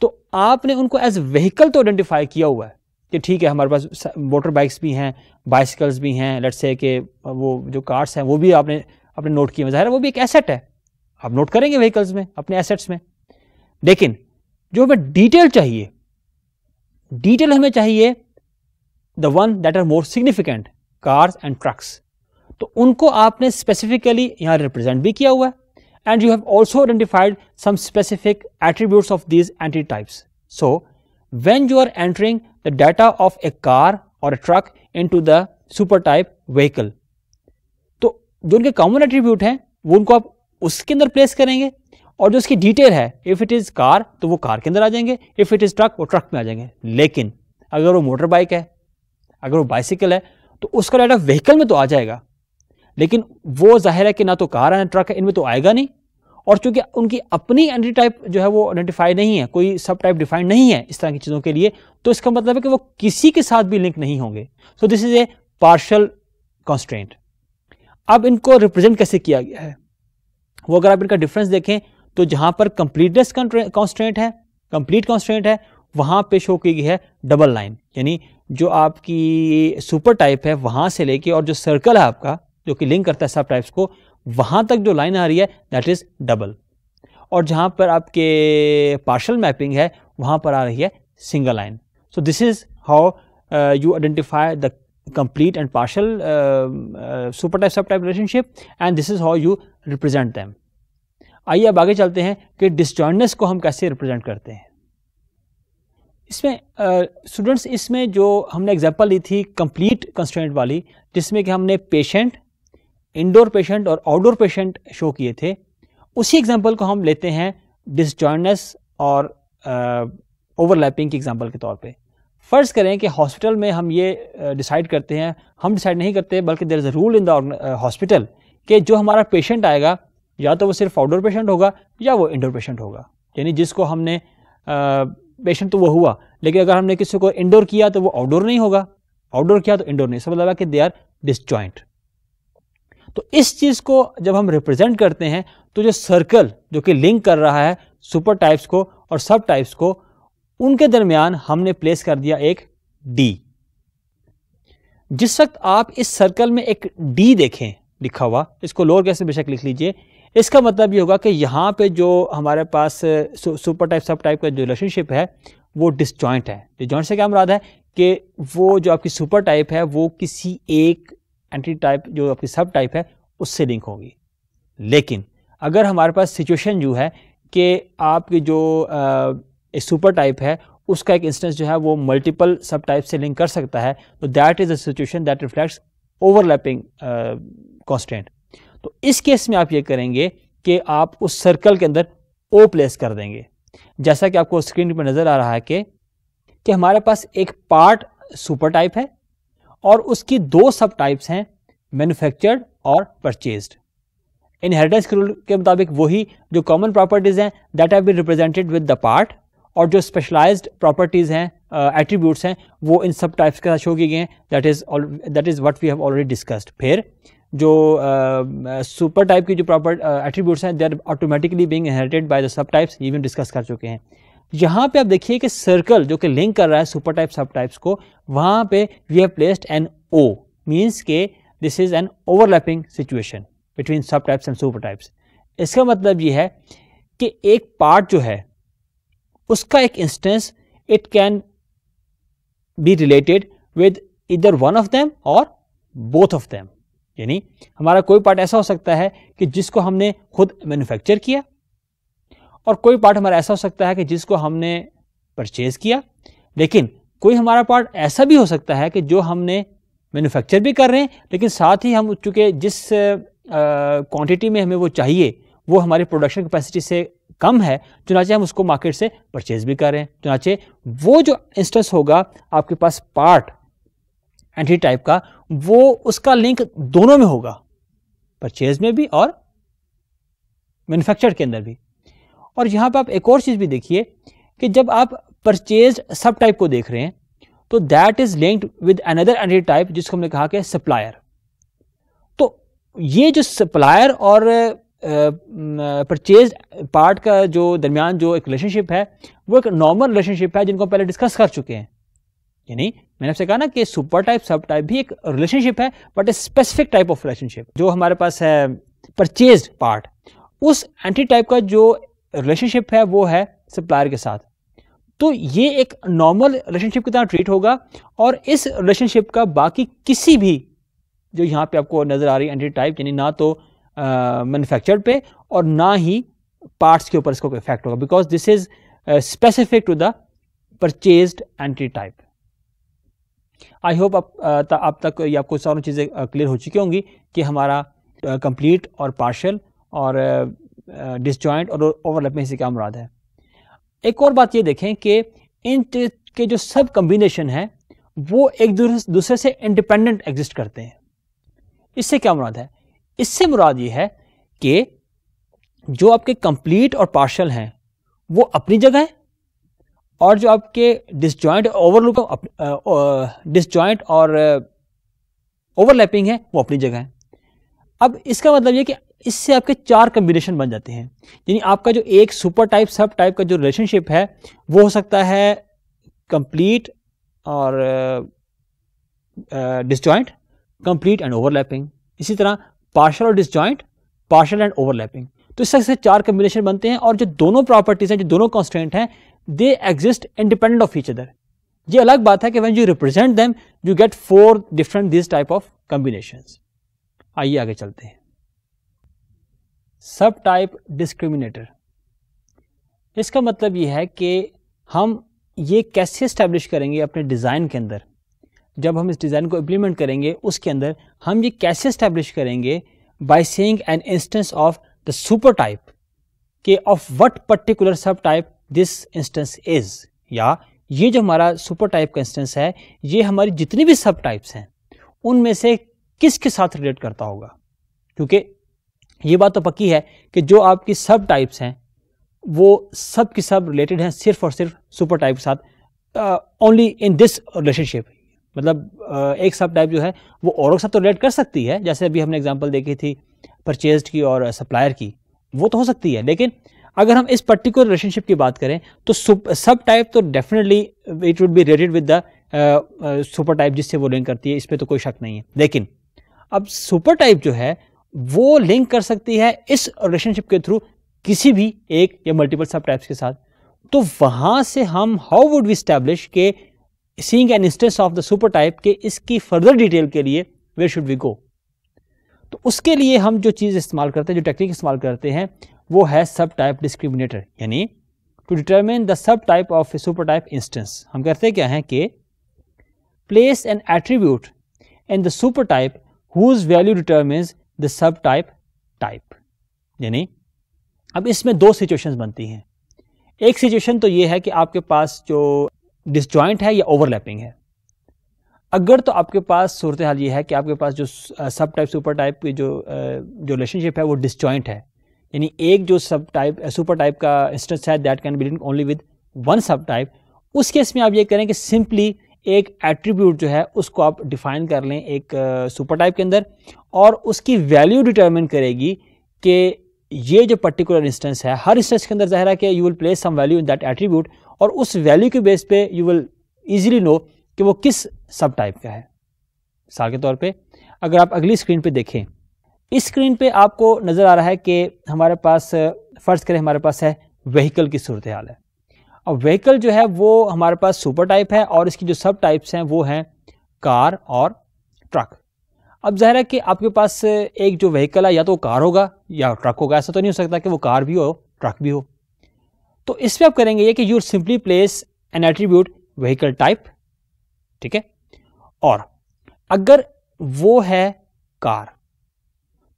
तो आपने उनको एज व्हीकल तो आइडेंटिफाई किया हुआ है कि ठीक है हमारे पास मोटर बाइक्स भी हैं बाइसिकल्स भी हैं लट से कि वो जो कार्स हैं वो भी आपने अपने नोट किए ज़ाहिर है वो भी एक एसेट है आप नोट करेंगे व्हीकल्स में अपने एसेट्स में लेकिन जो हमें डिटेल चाहिए डिटेल हमें चाहिए the one that are more significant cars and trucks तो उनको आपने स्पेसिफिकली यहाँ रिप्रेजेंट भी किया हुआ है and you have also identified some specific attributes of these entity types. So, when you are entering the data of a car or a truck into the super type vehicle तो जो उनके common attribute हैं वो उनको आप उसके अंदर place करेंगे और जो उसकी डिटेल है इफ़ इट इज़ कार तो वो कार के अंदर आ जाएंगे इफ़ इट इज़ ट्रक वो ट्रक में आ जाएंगे लेकिन अगर वो मोटर बाइक है अगर वो बाइसिकल है तो उसका डाटा व्हीकल में तो आ जाएगा लेकिन वो जाहिर है कि ना तो कार है ना ट्रक है इनमें तो आएगा नहीं और चूंकि उनकी अपनी एंट्री टाइप जो है वो आइडेंटिफाई नहीं है कोई सब टाइप डिफाइंड नहीं है इस तरह की चीज़ों के लिए तो इसका मतलब है कि वो किसी के साथ भी लिंक नहीं होंगे so this is a partial constant अब इनको रिप्रेजेंट कैसे किया गया है वो अगर आप इनका डिफरेंस देखें तो जहां पर कंप्लीटनेस कॉन्स्टेंट है कंप्लीट कॉन्स्टेंट है वहां पे शो की गई है डबल लाइन यानी जो आपकी सुपर टाइप है वहां से लेके और जो सर्कल है आपका जो कि लिंक करता है सब टाइप्स को वहाँ तक जो लाइन आ रही है दैट इज़ डबल और जहाँ पर आपके पार्शल मैपिंग है वहाँ पर आ रही है single line so this is how you identify the complete and partial super type sub type relationship and this is how you represent them आइए अब आगे चलते हैं कि डिस्जॉइंटनेस को हम कैसे रिप्रेजेंट करते हैं इसमें स्टूडेंट्स uh, इसमें जो हमने एग्जांपल ली थी कंप्लीट कंस्टेंट वाली जिसमें कि हमने पेशेंट इंडोर पेशेंट और आउटडोर पेशेंट शो किए थे उसी एग्जाम्पल को हम लेते हैं डिसजॉइनस और ओवरलैपिंग के एग्जाम्पल के तौर पे फ़र्ज़ करें कि हॉस्पिटल में हम ये डिसाइड uh, करते हैं हम डिसाइड नहीं करते बल्कि there is a rule in the hospital कि जो हमारा पेशेंट आएगा या तो वो सिर्फ आउटडोर पेशेंट होगा या वो इंडोर पेशेंट होगा यानी जिसको हमने पेशेंट uh, तो वो हुआ लेकिन अगर हमने किसी को इंडोर किया तो वो आउटडोर नहीं होगा आउटडोर किया तो इंडोर नहीं सब मतलब लगा कि दे आर डिसजॉइंट तो इस चीज़ को जब हम रिप्रेजेंट करते हैं तो जो सर्कल जो कि लिंक कर रहा है सुपर टाइप्स को और सब टाइप्स को उनके दरमियान हमने प्लेस कर दिया एक डी जिस वक्त आप इस सर्कल में एक डी देखें लिखा हुआ इसको लोअर कैसे बेशक लिख लीजिए इसका मतलब ये होगा कि यहाँ पे जो हमारे पास सुपर टाइप सब टाइप का जो रिलेशनशिप है वो डिसजॉइंट है डिसजॉइंट से क्या मुराद है कि वो जो आपकी सुपर टाइप है वो किसी एक एंट्री टाइप जो आपकी सब टाइप है उससे लिंक होगी लेकिन अगर हमारे पास सिचुएशन जो है कि आपकी जो सुपर टाइप है उसका एक इंस्टेंस जो है वो मल्टीपल सब टाइप से लिंक कर सकता है तो that is a situation that reflects overlapping constant तो इस केस में आप ये करेंगे कि आप उस सर्कल के अंदर ओ प्लेस कर देंगे जैसा कि आपको स्क्रीन पर नज़र आ रहा है कि कि हमारे पास एक पार्ट सुपर टाइप है और उसकी दो सब टाइप्स हैं मैन्युफैक्चर्ड और परचेज्ड इनहेरिटेंस रूल के मुताबिक वही जो कॉमन प्रॉपर्टीज़ हैं that have been represented with the part और जो स्पेशलाइज्ड प्रॉपर्टीज़ हैं एट्रीब्यूट्स uh, हैं वो इन सब टाइप्स के साथ शो किए गए हैं that is that is what we have already discussed फिर जो सुपर uh, टाइप uh, की जो प्रॉपर एट्रीब्यूट्स uh, हैं they are automatically being inherited by the sub types ये भी डिस्कस कर चुके हैं यहाँ पे आप देखिए कि सर्कल जो कि लिंक कर रहा है सुपर टाइप सब टाइप्स को वहाँ पे we have placed an O means के this is an overlapping situation between sub types and super types इसका मतलब ये है कि एक पार्ट जो है उसका एक instance it can be related with इधर वन ऑफ देम और बोथ ऑफ देम यानी हमारा कोई पार्ट ऐसा हो सकता है कि जिसको हमने खुद मैन्युफैक्चर किया और कोई पार्ट हमारा ऐसा हो सकता है कि जिसको हमने परचेज किया लेकिन कोई हमारा पार्ट ऐसा भी हो सकता है कि जो हमने मैन्युफैक्चर भी कर रहे हैं लेकिन साथ ही हम चूँकि जिस क्वांटिटी में हमें वो चाहिए वो हमारी प्रोडक्शन कैपेसिटी से कम है चुनाचे हम उसको मार्केट से परचेज भी कर रहे हैं चुनाचे वो जो इंस्टेंस होगा आपके पास पार्ट एंट्री टाइप का वो उसका लिंक दोनों में होगा परचेज में भी और मैन्युफैक्चर के अंदर भी और यहाँ पर आप एक और चीज़ भी देखिए कि जब आप परचेज सब टाइप को देख रहे हैं तो that is linked with another and type जिसको हमने कहा कि सप्लायर तो ये जो सप्लायर और परचेज पार्ट का जो दरमियान जो एक रिलेशनशिप है वो एक नॉर्मल रिलेशनशिप है जिनको पहले डिस्कस कर चुके हैं यानी मैंने आपसे कहा ना कि सुपर टाइप सब टाइप भी एक रिलेशनशिप है but a specific type of relationship जो हमारे पास है परचेज पार्ट उस एंटी टाइप का जो रिलेशनशिप है वो है सप्लायर के साथ तो ये एक नॉर्मल रिलेशनशिप की तरह ट्रीट होगा और इस रिलेशनशिप का बाकी किसी भी जो यहाँ पे आपको नज़र आ रही एंटी टाइप यानी ना तो मैनुफैक्चर्ड पे और ना ही पार्ट्स के ऊपर इसका इफेक्ट होगा because this is specific to the purchase entity type I hope अब तक ये आपको सारी चीज़ें क्लियर हो चुकी होंगी कि हमारा कंप्लीट और पार्शल और डिसजॉइंट और ओवरलैपिंग से क्या मुराद है एक और बात ये देखें कि इन के जो सब कम्बिनेशन है वो एक दूसरे से इंडिपेंडेंट एग्जिस्ट करते हैं इससे क्या मुराद है इससे मुराद ये है कि जो आपके कंप्लीट और पार्शल हैं वो अपनी जगह है और जो आपके डिसजॉइंट ओवरलुक डिसजॉइंट और ओवरलैपिंग है वो अपनी जगह है अब इसका मतलब ये कि इससे आपके चार कम्बिनेशन बन जाते हैं यानी आपका जो एक सुपर टाइप सब टाइप का जो रिलेशनशिप है वो हो सकता है कंप्लीट और डिसजॉइंट कंप्लीट एंड ओवरलैपिंग इसी तरह पार्शल और डिसजॉइंट पार्शल एंड ओवरलैपिंग तो इस तरह से चार कम्बिनेशन बनते हैं और जो दोनों प्रॉपर्टीज़ हैं जो दोनों कॉन्स्टेंट हैं they exist independent of each other ये अलग बात है कि when you represent them you get four different this type of combination आइए आगे चलते हैं सब टाइप डिस्क्रिमिनेटर इसका मतलब ये है कि हम ये कैसे इस्टेब्लिश करेंगे अपने डिज़ाइन के अंदर जब हम इस डिज़ाइन को इम्प्लीमेंट करेंगे उसके अंदर हम ये कैसे इस्टेब्लिश करेंगे by saying an instance of the super type के of what particular sub type this instance is या ये जो हमारा सुपर टाइप का इंस्टेंस है ये हमारी जितनी भी सब टाइप्स हैं उनमें से किसके साथ रिलेट करता होगा क्योंकि ये बात तो पक्की है कि जो आपकी सब टाइप्स हैं वो सब की सब रिलेटेड हैं सिर्फ और सिर्फ सुपर टाइप के साथ ओनली इन दिस रिलेशनशिप मतलब uh, एक सब टाइप जो है वो और साथ तो रिलेट कर सकती है जैसे अभी हमने एग्जांपल देखी थी परचेज की और सप्लायर की वो तो हो सकती है लेकिन अगर हम इस पर्टिकुलर रिलेशनशिप की बात करें तो सब टाइप तो definitely it would be related with the super type जिससे वो लिंक करती है इस पर तो कोई शक नहीं है लेकिन अब सुपर टाइप जो है वो लिंक कर सकती है इस रिलेशनशिप के थ्रू किसी भी एक या मल्टीपल सब टाइप्स के साथ तो वहां से हम हाउ वुड वी स्टैब्लिश के seeing an instance of the super type के इसकी फर्दर डिटेल के लिए वेयर शुड वी गो तो उसके लिए हम जो चीज़ इस्तेमाल करते हैं जो टेक्निक इस्तेमाल करते हैं वो है सब टाइप डिस्क्रिमिनेटर यानी to determine the sub type of a super type instance हम कहते क्या है कि place an attribute in the super type whose value determines the sub type type यानी अब इसमें दो सिचुएशंस बनती हैं एक सिचुएशन तो ये है कि आपके पास जो डिसज्वाइंट है या ओवरलैपिंग है अगर तो आपके पास सूरत हाल ये है कि आपके पास जो सब टाइप सुपर टाइप की जो जो रिलेशनशिप है वो डिसज्वाइंट है यानी एक जो सब टाइप सुपर टाइप का इंस्टेंस है that can be only with one sub type उस केस में आप ये करें कि सिंपली एक एट्रीब्यूट जो है उसको आप डिफाइन कर लें एक सुपर टाइप के अंदर और उसकी वैल्यू डिटर्मिन करेगी कि ये जो पर्टिकुलर इंस्टेंस है हर इंस्टेंस के अंदर ज़ाहिर है कि you will place some value in that attribute और उस वैल्यू के बेस पे यू विल ईजिली नो कि वो किस सब टाइप का है मिसाल के तौर पे अगर आप अगली स्क्रीन पे देखें इस स्क्रीन पे आपको नज़र आ रहा है कि हमारे पास फ़र्ज़ करें हमारे पास है व्हीकल की सूरत हाल है अब व्हीकल जो है वो हमारे पास सुपर टाइप है और इसकी जो सब टाइप्स हैं वो हैं कार और ट्रक अब ज़ाहिर है कि आपके पास एक जो व्हीकल है या तो कार होगा या ट्रक होगा ऐसा तो नहीं हो सकता कि वो कार भी हो ट्रक भी हो तो इस पर आप करेंगे ये कि you simply place an attribute vehicle type ठीक है और अगर वो है कार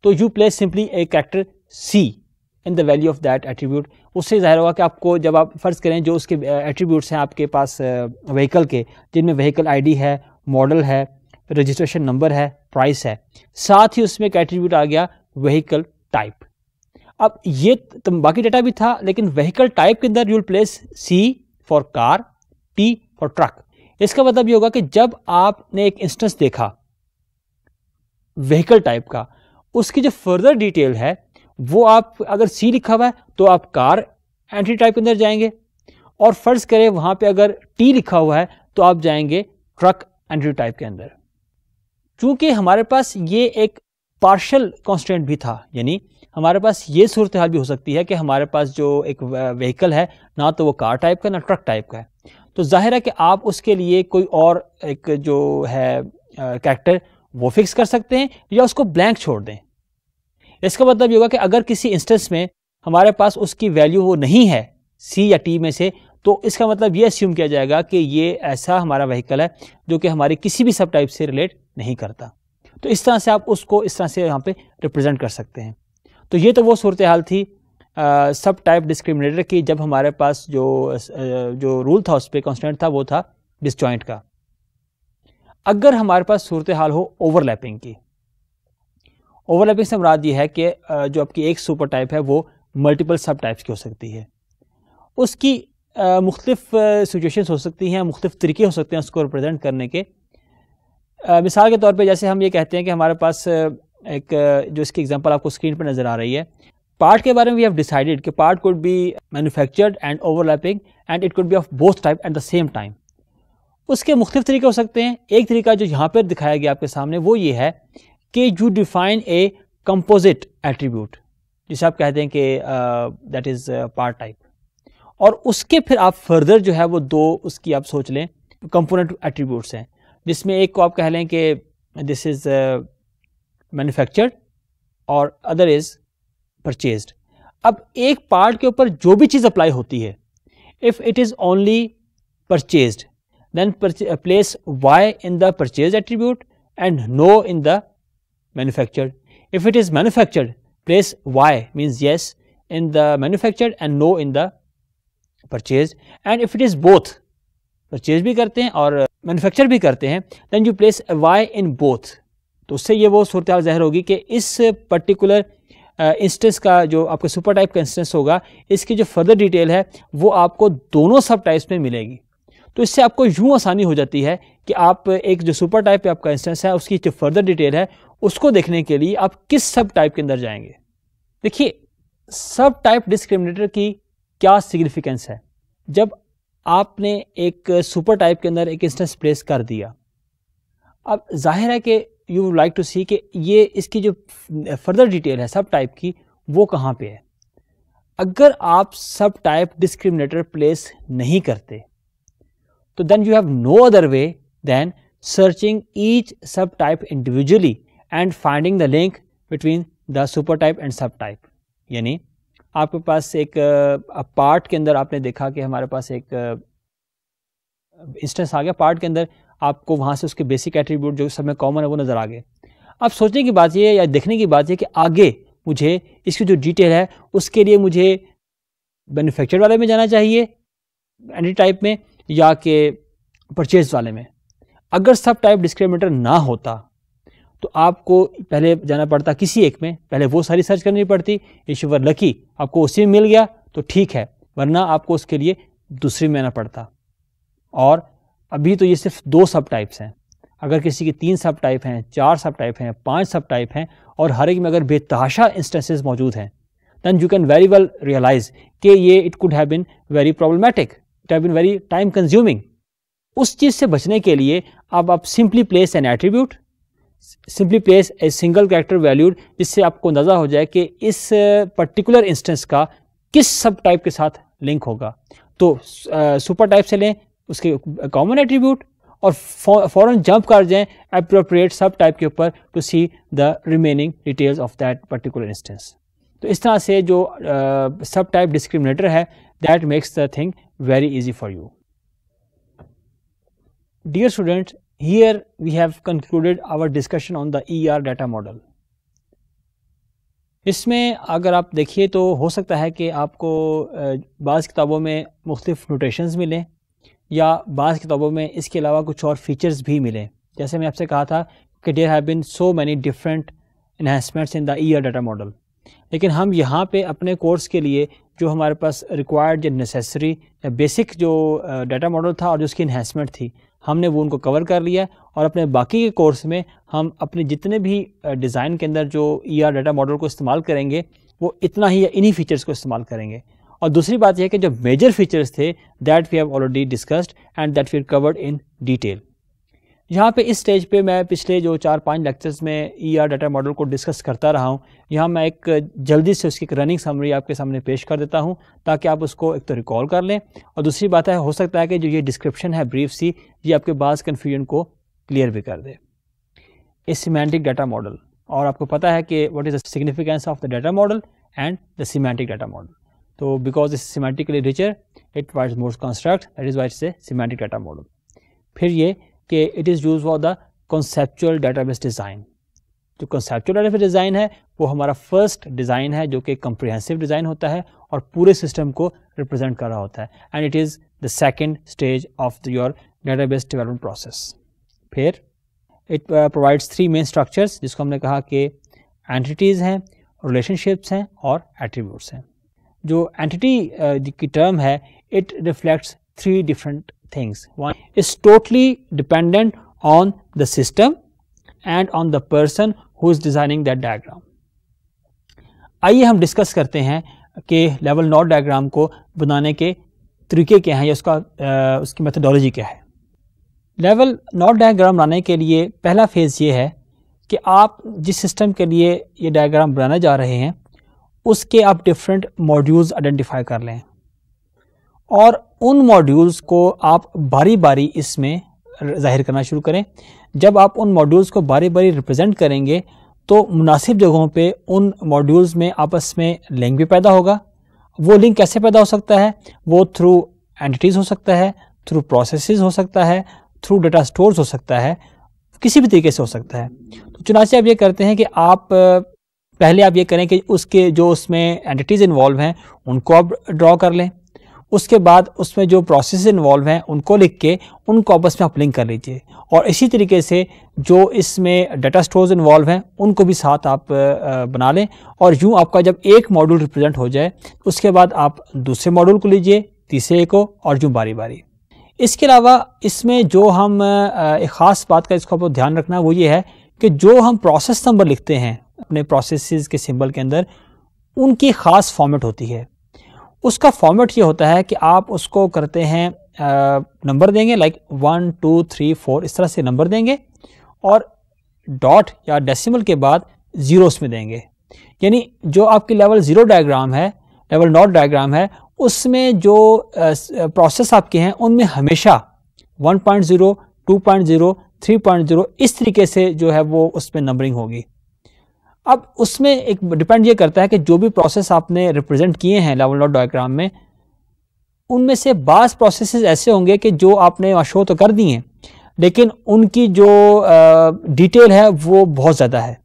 तो you place simply a character C in the value of that attribute उससे ज़ाहिर होगा कि आपको जब आप फ़र्ज़ करें जो उसके एट्रीब्यूट्स हैं आपके पास व्हीकल के जिनमें व्हीकल आईडी है मॉडल है रजिस्ट्रेशन नंबर है प्राइस है साथ ही उसमें एक एट्रीब्यूट आ गया व्हीकल टाइप अब ये तो बाकी डाटा भी था लेकिन व्हीकल टाइप के अंदर you'll place C for car T for truck इसका मतलब ये होगा कि जब आपने एक इंस्टेंस देखा व्हीकल टाइप का उसकी जो फर्दर डिटेल है वो आप अगर सी लिखा हुआ है तो आप कार एंट्री टाइप के अंदर जाएंगे और फर्ज करें वहां पे अगर टी लिखा हुआ है तो आप जाएंगे ट्रक एंट्री टाइप के अंदर चूंकि हमारे पास ये एक पार्शल कॉन्स्टेंट भी था यानी हमारे पास ये सूरत हाल भी हो सकती है कि हमारे पास जो एक व्हीकल है ना तो वो कार टाइप का ना ट्रक टाइप का है तो जाहिर है कि आप उसके लिए कोई और एक जो है कैरेक्टर वो फिक्स कर सकते हैं या उसको ब्लैंक छोड़ दें इसका मतलब ये होगा कि अगर किसी इंस्टेंस में हमारे पास उसकी वैल्यू वो नहीं है सी या टी में से तो इसका मतलब ये अस्यूम किया जाएगा कि ये ऐसा हमारा व्हीकल है जो कि हमारे किसी भी सब टाइप से रिलेट नहीं करता तो इस तरह से आप उसको इस तरह से यहाँ पे रिप्रेजेंट कर सकते हैं तो ये तो वो सूरत हाल थी आ, सब टाइप डिस्क्रिमिनेटर की जब हमारे पास जो जो रूल था उस पर कॉन्स्टेंट था वो था डिसजॉइंट का अगर हमारे पास सूरत हाल हो ओवरलैपिंग की ओवरलैपिंग से मुराद ये है कि जो आपकी एक सुपर टाइप है वो मल्टीपल सब टाइप्स की हो सकती है उसकी मुख्तफ सिचुएशन हो सकती हैं मुख्तफ तरीके हो सकते हैं उसको रिप्रजेंट करने के मिसाल के तौर पे जैसे हम ये कहते हैं कि हमारे पास एक जो इसकी एग्जांपल आपको स्क्रीन पर नज़र आ रही है पार्ट के बारे में वी हैव डिसाइडेड कि part could be manufactured and overlapping and it could be of both type at the same time उसके मुख्तफ तरीके हो सकते हैं एक तरीका जो यहाँ पर दिखाया गया आपके सामने वो ये है कि you define a composite attribute जिसे आप कहते हैं कि दैट इज़ पार्ट टाइप और उसके फिर आप फर्दर जो है वो दो उसकी आप सोच लें कंपोनेंट एट्रीब्यूट्स हैं जिसमें एक को आप कह लें कि दिस इज़ मैन्युफैक्चर्ड और अदर इज़ परचेज्ड अब एक पार्ट के ऊपर जो भी चीज़ अप्लाई होती है if it is only purchased then place Y in the purchase attribute and no in the manufactured. If it is manufactured, place Y means yes in the manufactured and no in the purchased. And if it is both, purchase bhi karte hain aur manufacture bhi karte hain then you place a Y in both. तो उससे ये वो सूरत ज़ाहिर होगी कि इस particular instance का जो आपका सुपर टाइप का इंस्टेंस होगा इसकी जो फर्दर डिटेल है वो आपको दोनों सब टाइप्स में मिलेगी तो इससे आपको यूँ आसानी हो जाती है कि आप एक जो सुपर टाइप आपका इंस्टेंस है उसकी जो फर्दर डिटेल है उसको देखने के लिए आप किस सब टाइप के अंदर जाएंगे देखिए सब टाइप डिस्क्रिमिनेटर की क्या सिग्निफिकेंस है जब आपने एक सुपर टाइप के अंदर एक इंस्टेंस प्लेस कर दिया अब जाहिर है कि यू लाइक टू सी कि ये इसकी जो फर्दर डिटेल है सब टाइप की वो कहाँ पे है अगर आप सब टाइप डिस्क्रिमिनेटर प्लेस नहीं करते तो then you have no other way then searching each sub type individually and finding the link between the super type and sub type यानी आपके पास एक पार्ट के अंदर आपने देखा कि हमारे पास एक इंस्टेंस आ गया पार्ट के अंदर आपको वहाँ से उसके बेसिक एट्रीब्यूट जो सब में कॉमन है वो नज़र आ गए अब सोचने की बात ये या देखने की बात ये कि आगे मुझे इसकी जो डिटेल है उसके लिए मुझे मैनुफेक्चर वाले में जाना चाहिए एंटी टाइप में या के परचेज वाले में अगर सब टाइप डिस्क्रिमिनेटर ना होता तो आपको पहले जाना पड़ता किसी एक में पहले वो सारी सर्च करनी पड़ती ईश्वर लकी आपको उसी में मिल गया तो ठीक है वरना आपको उसके लिए दूसरी में आना पड़ता और अभी तो ये सिर्फ दो सब टाइप्स हैं अगर किसी के तीन सब टाइप हैं चार सब टाइप हैं पांच सब टाइप हैं और हर एक में अगर बेतहाशा इंस्टेंसेस मौजूद हैं then you can very well realise कि ये it could have been very problematic it have been very time consuming उस चीज़ से बचने के लिए अब आप simply place an attribute simply place a single character value जिससे आपको अंदाज़ा हो जाए कि इस पर्टिकुलर इंस्टेंस का किस सब टाइप के साथ लिंक होगा तो सुपर uh, टाइप से लें उसके कॉमन एट्रीब्यूट और फौरन जंप कर जाएं अप्रोप्रिएट सब टाइप के ऊपर to see the remaining details of that particular instance तो इस तरह से जो सब टाइप डिस्क्रिमिनेटर है that makes the thing very easy for you dear students Here we have concluded our discussion on the ER data model. इसमें अगर आप देखिए तो हो सकता है कि आपको बाज़ किताबों में मुख्तफ नोटेशंस मिलें या बाज़ किताबों में इसके अलावा कुछ और फीचर्स भी मिलें जैसे मैं आपसे कहा था कि there have been so many different enhancements in the E R data model लेकिन हम यहाँ पे अपने कोर्स के लिए जो हमारे पास रिक्वायर्ड या नेसेसरी या बेसिक जो डाटा मॉडल था और जो उसकी इन्हेंसमेंट थी हमने वो उनको कवर कर लिया और अपने बाकी के कोर्स में हम अपने जितने भी डिज़ाइन के अंदर जो ई आर डाटा मॉडल को इस्तेमाल करेंगे वो इतना ही या इन्हीं फीचर्स को इस्तेमाल करेंगे और दूसरी बात यह कि जो मेजर फीचर्स थे that we have already discussed and that we covered in detail यहाँ पे इस स्टेज पे मैं पिछले जो चार पांच लेक्चर्स में ई आर डाटा मॉडल को डिस्कस करता रहा हूँ यहाँ मैं एक जल्दी से उसकी एक रनिंग समरी आपके सामने पेश कर देता हूँ ताकि आप उसको एक तो रिकॉल कर लें और दूसरी बात है हो सकता है कि जो ये डिस्क्रिप्शन है ब्रीफ सी ये आपके बाद कन्फ्यूजन को क्लियर भी कर दे ए सीमेंटिक डाटा मॉडल और आपको पता है कि what is the significance of the data model and the semantic data model तो because is semantically richer it wise more construct that is white से सीमेंटिक डाटा मॉडल फिर ये कि it is use for the conceptual database design जो conceptual database design है वो हमारा first design है जो कि कम्प्रिहेंसिव डिज़ाइन होता है और पूरे सिस्टम को रिप्रेजेंट कर रहा होता है and it is the second stage of your database development process फिर it provides three main structures जिसको हमने कहा कि एंटिटीज़ हैं रिलेशनशिप्स हैं और एट्रीब्यूट्स हैं जो एंटिटी uh, की टर्म है it reflects three different things. One is totally dependent on the system and on the person who is designing that diagram. आइए हम डिस्कस करते हैं कि लेवल नॉट डायग्राम को बनाने के तरीके क्या हैं या उसका आ, उसकी मेथडोलॉजी क्या है लेवल नॉट डायग्राम बनाने के लिए पहला फेज़ ये है कि आप जिस सिस्टम के लिए ये डायग्राम बनाने जा रहे हैं उसके आप डिफरेंट मॉड्यूल्स आइडेंटिफाई कर लें और उन मॉड्यूल्स को आप बारी बारी इसमें जाहिर करना शुरू करें जब आप उन मॉड्यूल्स को बारी बारी रिप्रेजेंट करेंगे तो मुनासिब जगहों पे उन मॉड्यूल्स में आपस में लिंक भी पैदा होगा वो लिंक कैसे पैदा हो सकता है वो थ्रू एंटिटीज़ हो सकता है थ्रू प्रोसेसेस हो सकता है थ्रू डाटा स्टोर्स हो सकता है किसी भी तरीके से हो सकता है तो चुनाचे आप ये करते हैं कि आप पहले आप ये करें कि उसके जो उसमें एंटिटीज़ इन्वॉल्व हैं उनको आप ड्रॉ कर लें उसके बाद उसमें जो प्रोसेस इन्वॉल्व हैं उनको लिख के उनको आपस में अपलिंक कर लीजिए और इसी तरीके से जो इसमें डाटा स्टोर्स इन्वॉल्व हैं उनको भी साथ आप बना लें और यूँ आपका जब एक मॉड्यूल रिप्रेजेंट हो जाए उसके बाद आप दूसरे मॉड्यूल को लीजिए तीसरे को और जूँ बारी बारी इसके अलावा इसमें जो हम एक ख़ास बात का इसको आपको ध्यान रखना वो ये है कि जो हम प्रोसेस नंबर लिखते हैं अपने प्रोसेस के सिंबल के अंदर उनकी ख़ास फॉर्मेट होती है उसका फॉर्मेट ये होता है कि आप उसको करते हैं नंबर देंगे like one two three four इस तरह से नंबर देंगे और डॉट या डेसिमल के बाद ज़ीरोस में देंगे यानी जो आपकी लेवल ज़ीरो डायग्राम है लेवल नॉट डायग्राम है उसमें जो प्रोसेस आपके हैं उनमें हमेशा 1.0, 2.0, 3.0 इस तरीके से जो है वो उसमें नंबरिंग होगी अब उसमें एक डिपेंड ये करता है कि जो भी प्रोसेस आपने रिप्रेजेंट किए हैं लेवल डॉट डायग्राम में उनमें से बास प्रोसेस ऐसे होंगे कि जो आपने शो तो कर दिए हैं लेकिन उनकी जो डिटेल है वो बहुत ज़्यादा है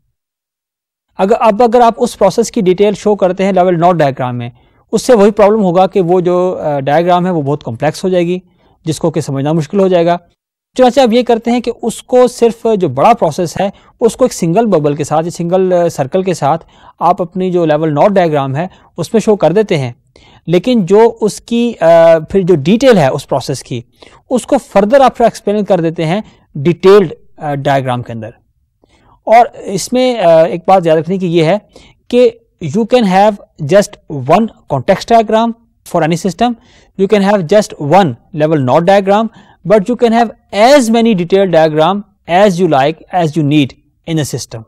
अगर अब अगर आप उस प्रोसेस की डिटेल शो करते हैं लेवल नॉट डायग्राम में उससे वही प्रॉब्लम होगा कि वो जो डायग्राम है वो बहुत कॉम्प्लेक्स हो जाएगी जिसको कि समझना मुश्किल हो जाएगा चुनाचे तो अब ये करते हैं कि उसको सिर्फ जो बड़ा प्रोसेस है उसको एक सिंगल बबल के साथ सिंगल सर्कल uh, के साथ आप अपनी जो लेवल नॉट डायग्राम है उसमें शो कर देते हैं लेकिन जो उसकी uh, फिर जो डिटेल है उस प्रोसेस की उसको फर्दर आप एक्सप्लेन कर देते हैं डिटेल्ड डायग्राम uh, के अंदर और इसमें एक बात याद रखने की ये है कि you can have just one context diagram for any system you can have just one level nought diagram but you can have as many detailed diagram as you like as you need in a system.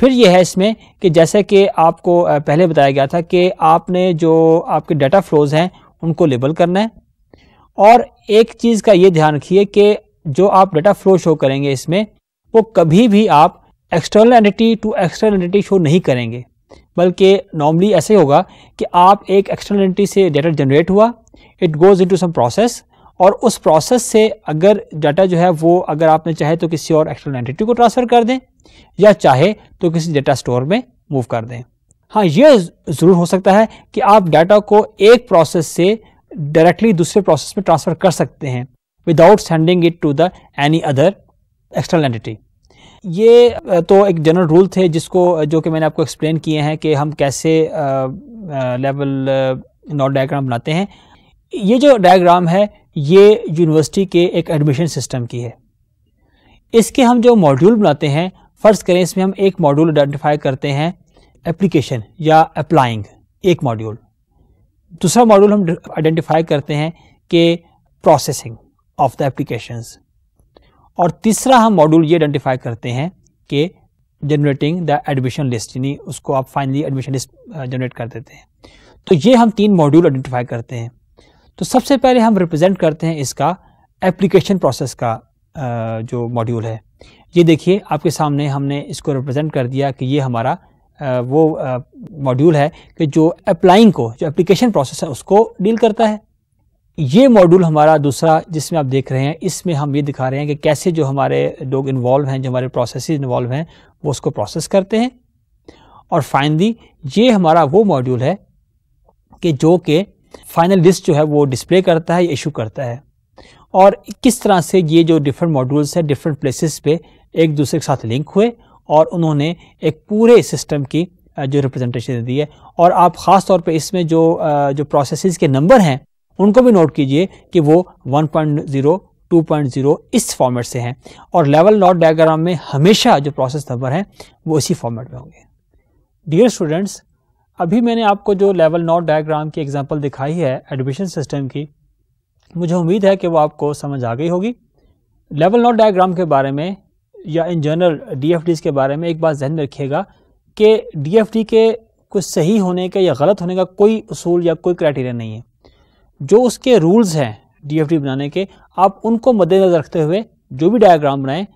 फिर यह है इसमें कि जैसे कि आपको पहले बताया गया था कि आपने जो आपके डाटा फ्लोज हैं उनको लेबल करना है और एक चीज़ का ये ध्यान रखिए कि जो आप डाटा फ्लो शो करेंगे इसमें वो कभी भी आप external entity to external entity show नहीं करेंगे बल्कि नॉर्मली ऐसे होगा कि आप एक एक्सटर्नल एंटिटी से डाटा जनरेट हुआ it goes into some process और उस प्रोसेस से अगर डाटा जो है वो अगर आपने चाहे तो किसी और एक्सटर्नल एंटिटी को ट्रांसफ़र कर दें या चाहे तो किसी डाटा स्टोर में मूव कर दें हाँ ये ज़रूर हो सकता है कि आप डाटा को एक प्रोसेस से डायरेक्टली दूसरे प्रोसेस में ट्रांसफ़र कर सकते हैं without sending it to the any other external entity ये तो एक जनरल रूल थे जिसको जो कि मैंने आपको एक्सप्लेन किए हैं कि हम कैसे लेवल नॉट डायग्राम बनाते हैं ये जो डायग्राम है ये यूनिवर्सिटी के एक एडमिशन सिस्टम की है इसके हम जो मॉड्यूल बनाते हैं फर्स्ट करें इसमें हम एक मॉड्यूल आइडेंटिफाई करते हैं एप्लीकेशन या अप्लाइंग एक मॉड्यूल दूसरा मॉड्यूल हम आइडेंटिफाई करते हैं कि प्रोसेसिंग ऑफ द एप्लीकेशन और तीसरा हम मॉड्यूल ये आइडेंटिफाई करते हैं कि जनरेटिंग द एडमिशन लिस्ट यानी उसको आप फाइनली एडमिशन लिस्ट जनरेट कर देते हैं तो ये हम तीन मॉड्यूल आइडेंटिफाई करते हैं तो सबसे पहले हम रिप्रेजेंट करते हैं इसका एप्लीकेशन प्रोसेस का जो मॉड्यूल है ये देखिए आपके सामने हमने इसको रिप्रेजेंट कर दिया कि ये हमारा वो मॉड्यूल है कि जो अप्लाइंग को जो एप्लीकेशन प्रोसेस है उसको डील करता है ये मॉड्यूल हमारा दूसरा जिसमें आप देख रहे हैं इसमें हम ये दिखा रहे हैं कि कैसे जो हमारे लोग इन्वॉल्व हैं जो हमारे प्रोसेस इन्वॉल्व हैं वो उसको प्रोसेस करते हैं और फाइनली ये हमारा वो मॉड्यूल है कि जो कि फाइनल लिस्ट जो है वो डिस्प्ले करता है या इशू करता है और किस तरह से ये जो डिफरेंट मॉड्यूल्स है डिफरेंट प्लेसेस पे एक दूसरे के साथ लिंक हुए और उन्होंने एक पूरे सिस्टम की जो रिप्रेजेंटेशन दी है और आप ख़ास तौर पे इसमें जो जो प्रोसेसेस के नंबर हैं उनको भी नोट कीजिए कि वो 1.0 2.0 इस फॉर्मेट से हैं और लेवल नॉट डायग्राम में हमेशा जो प्रोसेस नंबर हैं वो इसी फॉर्मेट में होंगे डियर स्टूडेंट्स अभी मैंने आपको जो लेवल नॉट डायग्राम की एग्जांपल दिखाई है एडमिशन सिस्टम की मुझे उम्मीद है कि वो आपको समझ आ गई होगी लेवल नॉट डायग्राम के बारे में या इन जनरल डी के बारे में एक बात जहन में रखिएगा कि डी के कुछ सही होने का या गलत होने का कोई असूल या कोई क्राइटेरिया नहीं है जो उसके रूल्स हैं डी बनाने के आप उनको मद्देनज़र रखते हुए जो भी डायग्राम बनाएं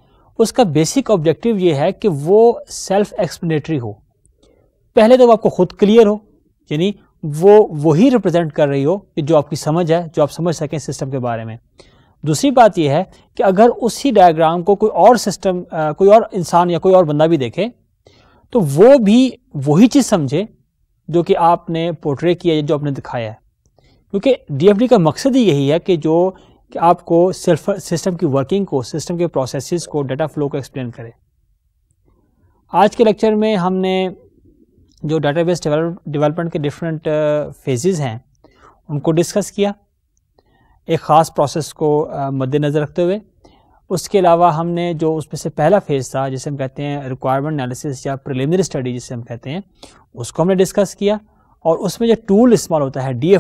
उसका बेसिक ऑब्जेक्टिव ये है कि वो सेल्फ एक्सप्लेनेटरी हो पहले तो आपको खुद क्लियर हो यानी वो वही रिप्रेजेंट कर रही हो कि जो आपकी समझ है जो आप समझ सकें सिस्टम के बारे में दूसरी बात यह है कि अगर उसी डायग्राम को कोई और सिस्टम कोई और इंसान या कोई और बंदा भी देखे तो वो भी वही चीज़ समझे जो कि आपने पोर्ट्रे किया या जो आपने दिखाया है क्योंकि डी का मकसद ही यही है कि जो कि आपको सिर्फ सिस्टम की वर्किंग को सिस्टम के प्रोसेसेस को डाटा फ्लो को एक्सप्लेन करे आज के लेक्चर में हमने जो डाटाबेस डेवलपमेंट के डिफरेंट फेजेस uh, हैं उनको डिस्कस किया एक ख़ास प्रोसेस को uh, मद्देनज़र रखते हुए उसके अलावा हमने जो उसमें से पहला फेज़ था जिसे हम कहते हैं रिक्वायरमेंट एनालिसिस या प्रिलिमिनरी स्टडी जिसे हम कहते हैं उसको हमने डिस्कस किया और उसमें जो टूल इस्तेमाल होता है डी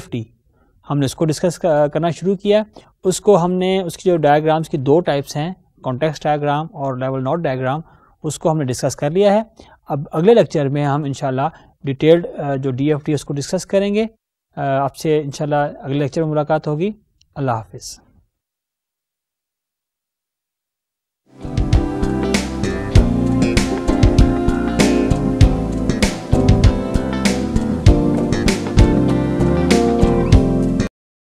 हमने उसको डिस्कस करना शुरू किया उसको हमने उसकी जो डायग्राम्स की दो टाइप्स हैं कॉन्टेक्स डायग्राम और लेवल नॉट डायग्राम उसको हमने डिस्कस कर लिया है अब अगले लेक्चर में हम इनशाला डिटेल्ड जो डी एफ टी उसको डिस्कस करेंगे आपसे इनशाला अगले लेक्चर में मुलाकात होगी अल्लाह हाफिज़